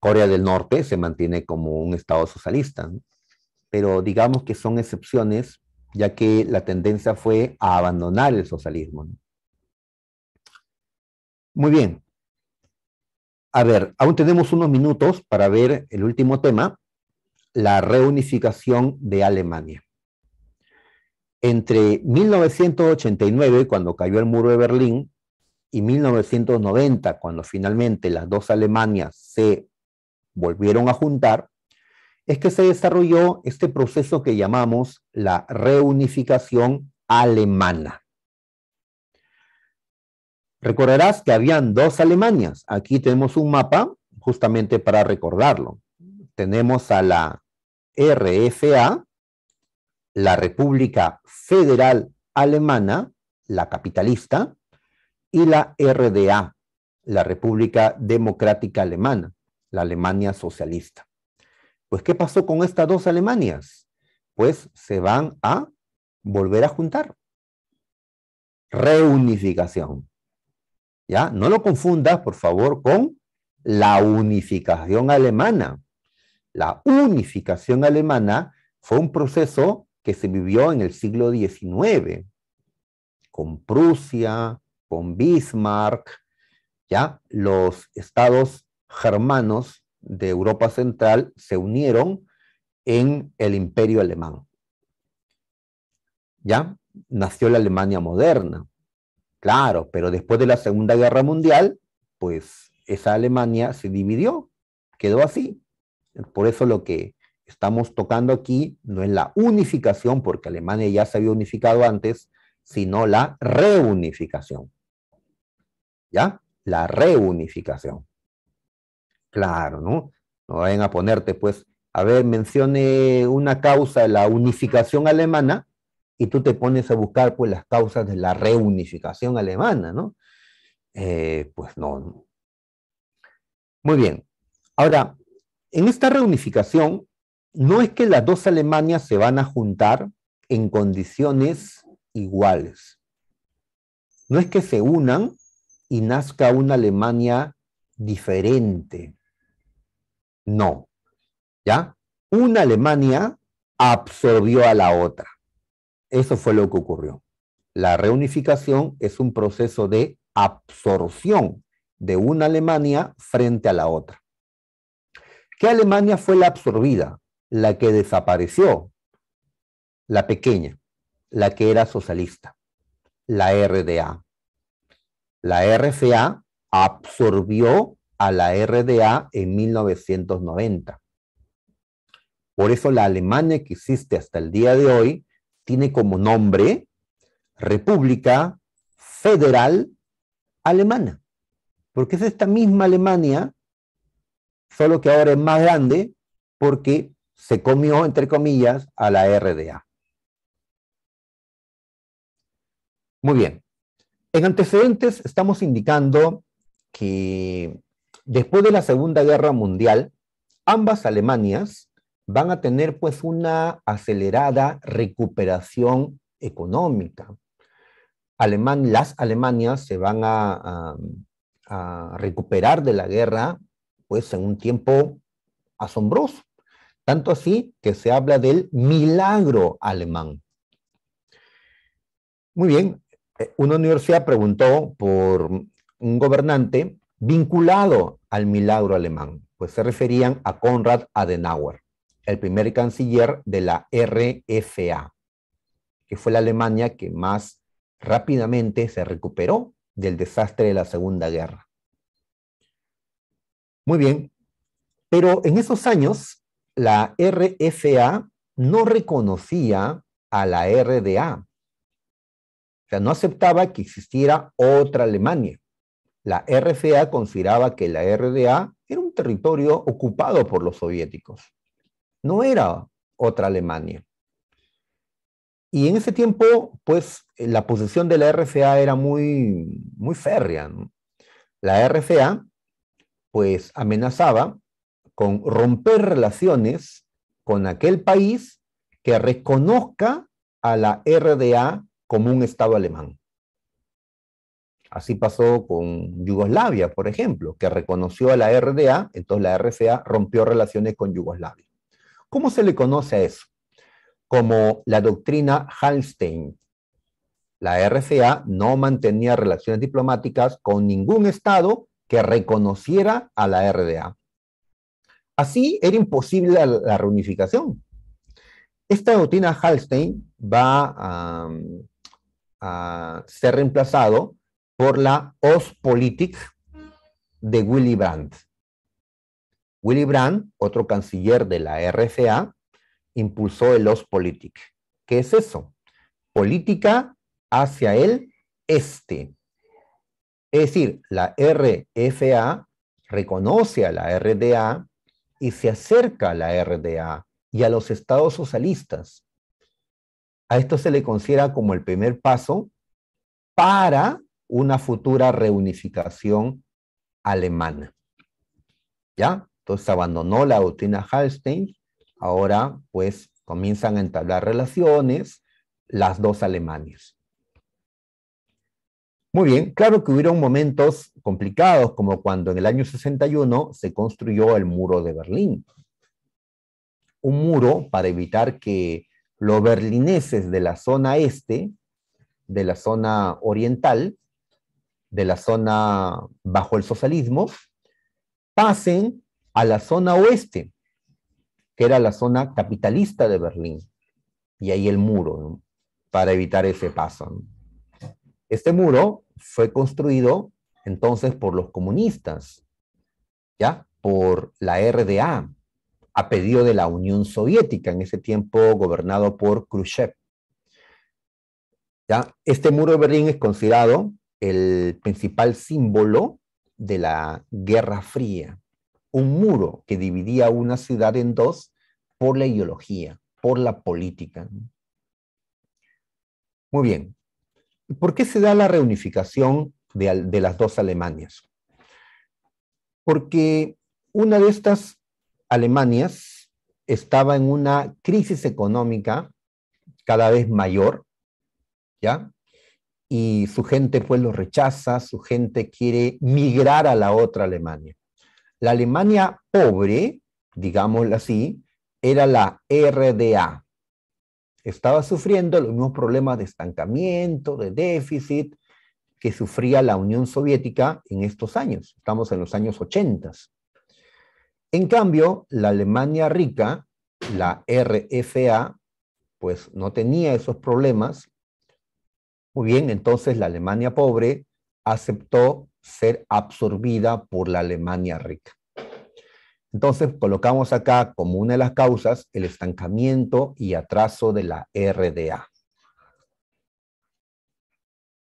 Corea del Norte se mantiene como un Estado socialista. Pero digamos que son excepciones, ya que la tendencia fue a abandonar el socialismo. Muy bien. A ver, aún tenemos unos minutos para ver el último tema, la reunificación de Alemania. Entre 1989, cuando cayó el muro de Berlín, y 1990, cuando finalmente las dos Alemanias se volvieron a juntar, es que se desarrolló este proceso que llamamos la reunificación alemana. Recordarás que habían dos Alemanias. Aquí tenemos un mapa justamente para recordarlo. Tenemos a la RFA, la República Federal Alemana, la capitalista, y la RDA, la República Democrática Alemana, la Alemania Socialista. Pues, ¿qué pasó con estas dos Alemanias? Pues se van a volver a juntar. Reunificación. ¿Ya? No lo confundas, por favor, con la unificación alemana, la unificación alemana fue un proceso que se vivió en el siglo XIX, con Prusia, con Bismarck, ya los estados germanos de Europa Central se unieron en el imperio alemán. ¿Ya? Nació la Alemania moderna. Claro, pero después de la Segunda Guerra Mundial, pues esa Alemania se dividió, quedó así. Por eso lo que estamos tocando aquí no es la unificación, porque Alemania ya se había unificado antes, sino la reunificación. ¿Ya? La reunificación. Claro, ¿no? No vayan a ponerte, pues, a ver, mencione una causa de la unificación alemana y tú te pones a buscar, pues, las causas de la reunificación alemana, ¿no? Eh, pues no. Muy bien. Ahora, en esta reunificación no es que las dos Alemanias se van a juntar en condiciones iguales. No es que se unan y nazca una Alemania diferente. No. ¿Ya? Una Alemania absorbió a la otra. Eso fue lo que ocurrió. La reunificación es un proceso de absorción de una Alemania frente a la otra. ¿Qué Alemania fue la absorbida, la que desapareció, la pequeña, la que era socialista, la RDA. La RFA absorbió a la RDA en 1990. Por eso la Alemania que existe hasta el día de hoy tiene como nombre República Federal Alemana, porque es esta misma Alemania solo que ahora es más grande porque se comió, entre comillas, a la RDA. Muy bien. En antecedentes estamos indicando que después de la Segunda Guerra Mundial, ambas Alemanias van a tener pues una acelerada recuperación económica. las Alemanias se van a recuperar de la guerra pues en un tiempo asombroso. Tanto así que se habla del milagro alemán. Muy bien, eh, una universidad preguntó por un gobernante vinculado al milagro alemán, pues se referían a Konrad Adenauer, el primer canciller de la RFA, que fue la Alemania que más rápidamente se recuperó del desastre de la Segunda Guerra. Muy bien, pero en esos años la RFA no reconocía a la RDA. O sea, no aceptaba que existiera otra Alemania. La RFA consideraba que la RDA era un territorio ocupado por los soviéticos. No era otra Alemania. Y en ese tiempo, pues, la posición de la RFA era muy, muy férrea. La RFA pues amenazaba con romper relaciones con aquel país que reconozca a la RDA como un Estado alemán. Así pasó con Yugoslavia, por ejemplo, que reconoció a la RDA, entonces la RCA rompió relaciones con Yugoslavia. ¿Cómo se le conoce a eso? Como la doctrina Hallstein. La RCA no mantenía relaciones diplomáticas con ningún Estado que reconociera a la RDA. Así era imposible la, reunificación. Esta rutina Hallstein va a, ser reemplazado por la Ostpolitik de Willy Brandt. Willy Brandt, otro canciller de la RFA, impulsó el Ostpolitik. ¿Qué es eso? Política hacia el este, es decir, la RFA reconoce a la RDA y se acerca a la RDA y a los estados socialistas. A esto se le considera como el primer paso para una futura reunificación alemana. ¿Ya? Entonces abandonó la doctrina Hallstein, ahora pues comienzan a entablar relaciones las dos Alemanias. Muy bien, claro que hubieron momentos complicados, como cuando en el año 61 se construyó el muro de Berlín. Un muro para evitar que los berlineses de la zona este, de la zona oriental, de la zona bajo el socialismo, pasen a la zona oeste, que era la zona capitalista de Berlín. Y ahí el muro, para evitar ese paso. Este muro fue construido entonces por los comunistas, ¿ya? Por la RDA, a pedido de la Unión Soviética, en ese tiempo gobernado por Khrushchev. Este muro de Berlín es considerado el principal símbolo de la Guerra Fría, un muro que dividía una ciudad en dos por la ideología, por la política. Muy bien, ¿Por qué se da la reunificación de, las dos Alemanias? Porque una de estas Alemanias estaba en una crisis económica cada vez mayor, ¿ya? Y su gente pues lo rechaza, su gente quiere migrar a la otra Alemania. La Alemania pobre, digámoslo así, era la RDA, estaba sufriendo los mismos problemas de estancamiento, de déficit que sufría la Unión Soviética en estos años. Estamos en los años 80. En cambio, la Alemania rica, la RFA, pues no tenía esos problemas. Muy bien, entonces la Alemania pobre aceptó ser absorbida por la Alemania rica. Entonces colocamos acá como una de las causas el estancamiento y atraso de la RDA.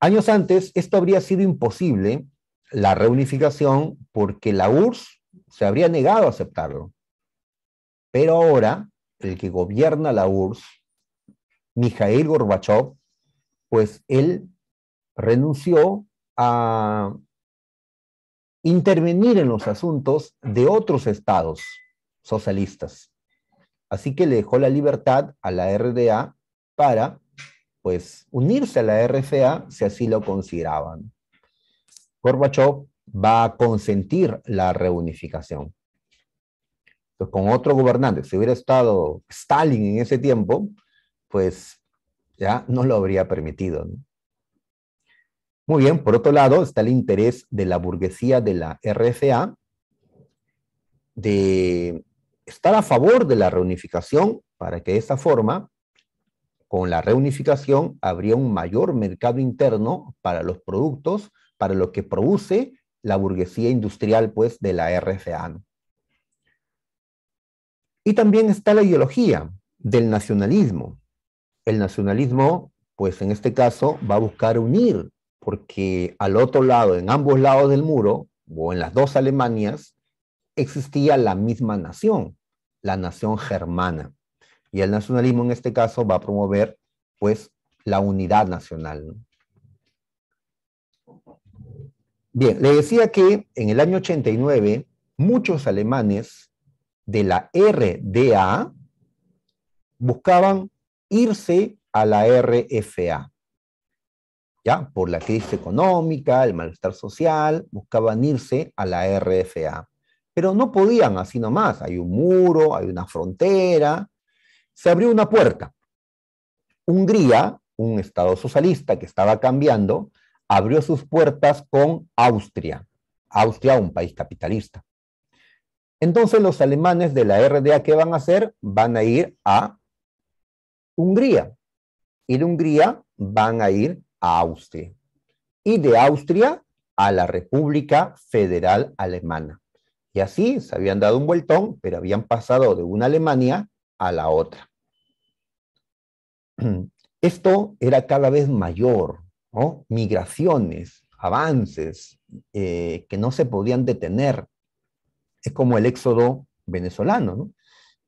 Años antes, esto habría sido imposible, la reunificación, porque la URSS se habría negado a aceptarlo. Pero ahora, el que gobierna la URSS, Mikhail Gorbachev, pues él renunció a intervenir en los asuntos de otros estados socialistas. Así que le dejó la libertad a la RDA para, pues, unirse a la RFA si así lo consideraban. Gorbachev va a consentir la reunificación. con otro gobernante, si hubiera estado Stalin en ese tiempo, pues ya no lo habría permitido. Muy bien, por otro lado está el interés de la burguesía de la RFA de estar a favor de la reunificación para que de esa forma, con la reunificación, habría un mayor mercado interno para los productos, para lo que produce la burguesía industrial pues, de la RFA. Y también está la ideología del nacionalismo. El nacionalismo, pues en este caso, va a buscar unir porque al otro lado, en ambos lados del muro, o en las dos Alemanias, existía la misma nación, la nación germana. Y el nacionalismo en este caso va a promover pues la unidad nacional. Bien, le decía que en el año 89 muchos alemanes de la RDA buscaban irse a la RFA. Por la crisis económica, el malestar social, buscaban irse a la RFA. Pero no podían así nomás, hay un muro, hay una frontera, se abrió una puerta. Hungría, un Estado socialista que estaba cambiando, abrió sus puertas con Austria. Austria, un país capitalista. Entonces los alemanes de la RDA, ¿qué van a hacer? Van a ir a Hungría. Y de Hungría van a ir a Austria y de Austria a la República Federal Alemana. Y así se habían dado un vueltón, pero habían pasado de una Alemania a la otra. Esto era cada vez mayor, ¿no? Migraciones, avances eh, que no se podían detener. Es como el éxodo venezolano, ¿no?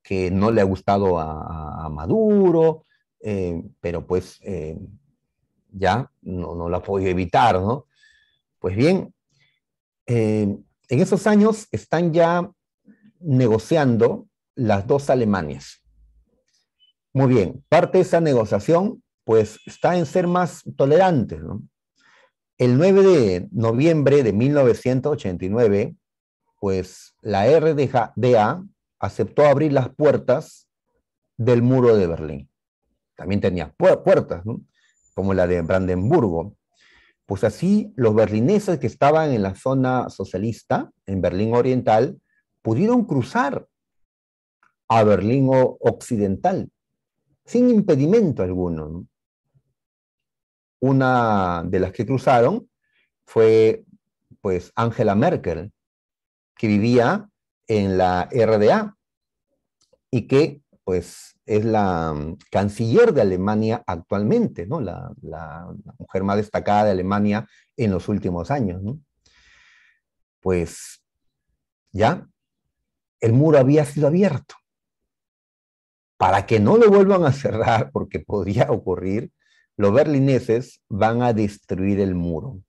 que no le ha gustado a, Maduro, eh, pero pues eh, ya no, no la podía evitar, ¿no? Pues bien, eh, en esos años están ya negociando las dos Alemanias. Muy bien, parte de esa negociación pues está en ser más tolerantes. ¿no? El 9 de noviembre de 1989, pues la RDA aceptó abrir las puertas del muro de Berlín. También tenía puertas, ¿no? como la de Brandenburgo. Pues así, los berlineses que estaban en la zona socialista, en Berlín Oriental, pudieron cruzar a Berlín Occidental sin impedimento alguno. Una de las que cruzaron fue pues Angela Merkel, que vivía en la RDA y que pues es la mm, canciller de Alemania actualmente, ¿no? la, mujer más destacada de Alemania en los últimos años. Pues ya el muro había sido abierto. Para que no lo vuelvan a cerrar, porque podría ocurrir, los berlineses van a destruir el muro.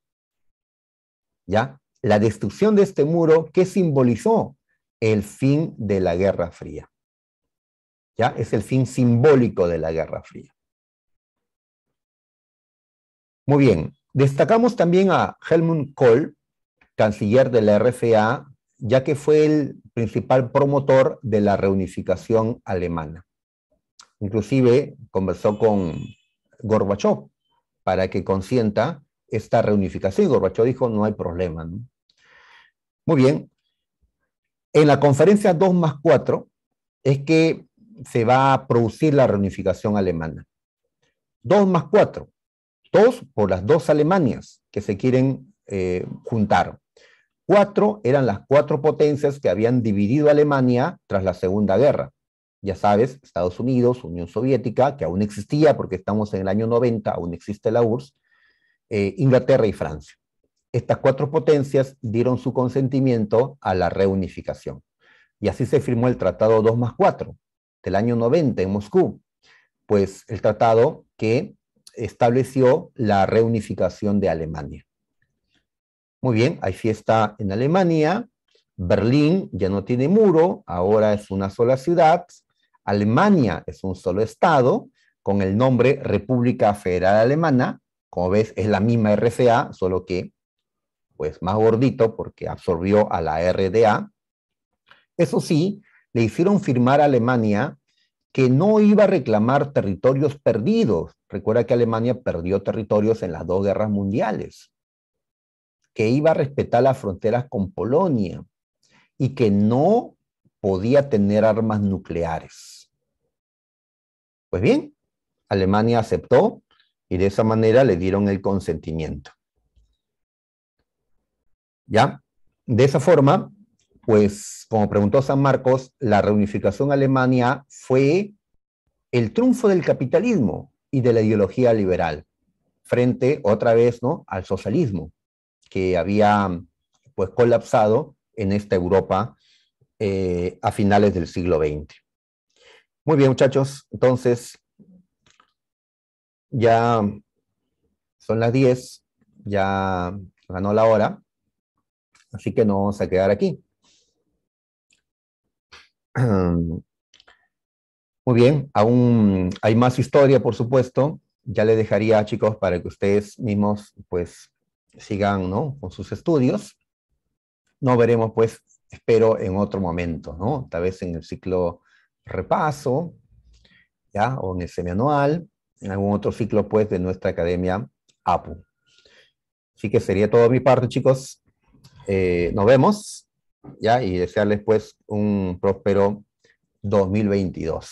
¿Ya? La destrucción de este muro, que simbolizó? El fin de la Guerra Fría. Es el fin simbólico de la Guerra Fría. Muy bien, destacamos también a Helmut Kohl, canciller de la RFA, ya que fue el principal promotor de la reunificación alemana. Inclusive conversó con Gorbachov para que consienta esta reunificación. Gorbachov dijo, no hay problema. Muy bien. En la conferencia 2 más 4 es que se va a producir la reunificación alemana. Dos más cuatro. Dos por las dos Alemanias que se quieren eh, juntar. Cuatro eran las cuatro potencias que habían dividido Alemania tras la Segunda Guerra. Ya sabes, Estados Unidos, Unión Soviética, que aún existía porque estamos en el año 90, aún existe la URSS, eh, Inglaterra y Francia. Estas cuatro potencias dieron su consentimiento a la reunificación. Y así se firmó el Tratado dos más cuatro del año 90 en Moscú, pues el tratado que estableció la reunificación de Alemania. Muy bien, hay fiesta en Alemania, Berlín ya no tiene muro, ahora es una sola ciudad, Alemania es un solo estado con el nombre República Federal Alemana, como ves es la misma RCA, solo que pues más gordito porque absorbió a la RDA. Eso sí, le hicieron firmar a Alemania que no iba a reclamar territorios perdidos. Recuerda que Alemania perdió territorios en las dos guerras mundiales, que iba a respetar las fronteras con Polonia y que no podía tener armas nucleares. Pues bien, Alemania aceptó y de esa manera le dieron el consentimiento. ¿Ya? De esa forma, pues como preguntó San Marcos, la reunificación Alemania fue el triunfo del capitalismo y de la ideología liberal frente otra vez ¿no? al socialismo que había pues colapsado en esta Europa eh, a finales del siglo XX. Muy bien muchachos, entonces ya son las 10, ya ganó la hora, así que nos vamos a quedar aquí. Muy bien, aún hay más historia, por supuesto. Ya le dejaría, chicos, para que ustedes mismos, pues, sigan, ¿no? Con sus estudios. No veremos, pues, espero en otro momento, ¿no? Tal vez en el ciclo repaso, ¿ya? O en el semianual, en algún otro ciclo, pues, de nuestra academia APU. Así que sería todo mi parte, chicos. Eh, nos vemos. ¿ya? Y desearles pues un próspero 2022.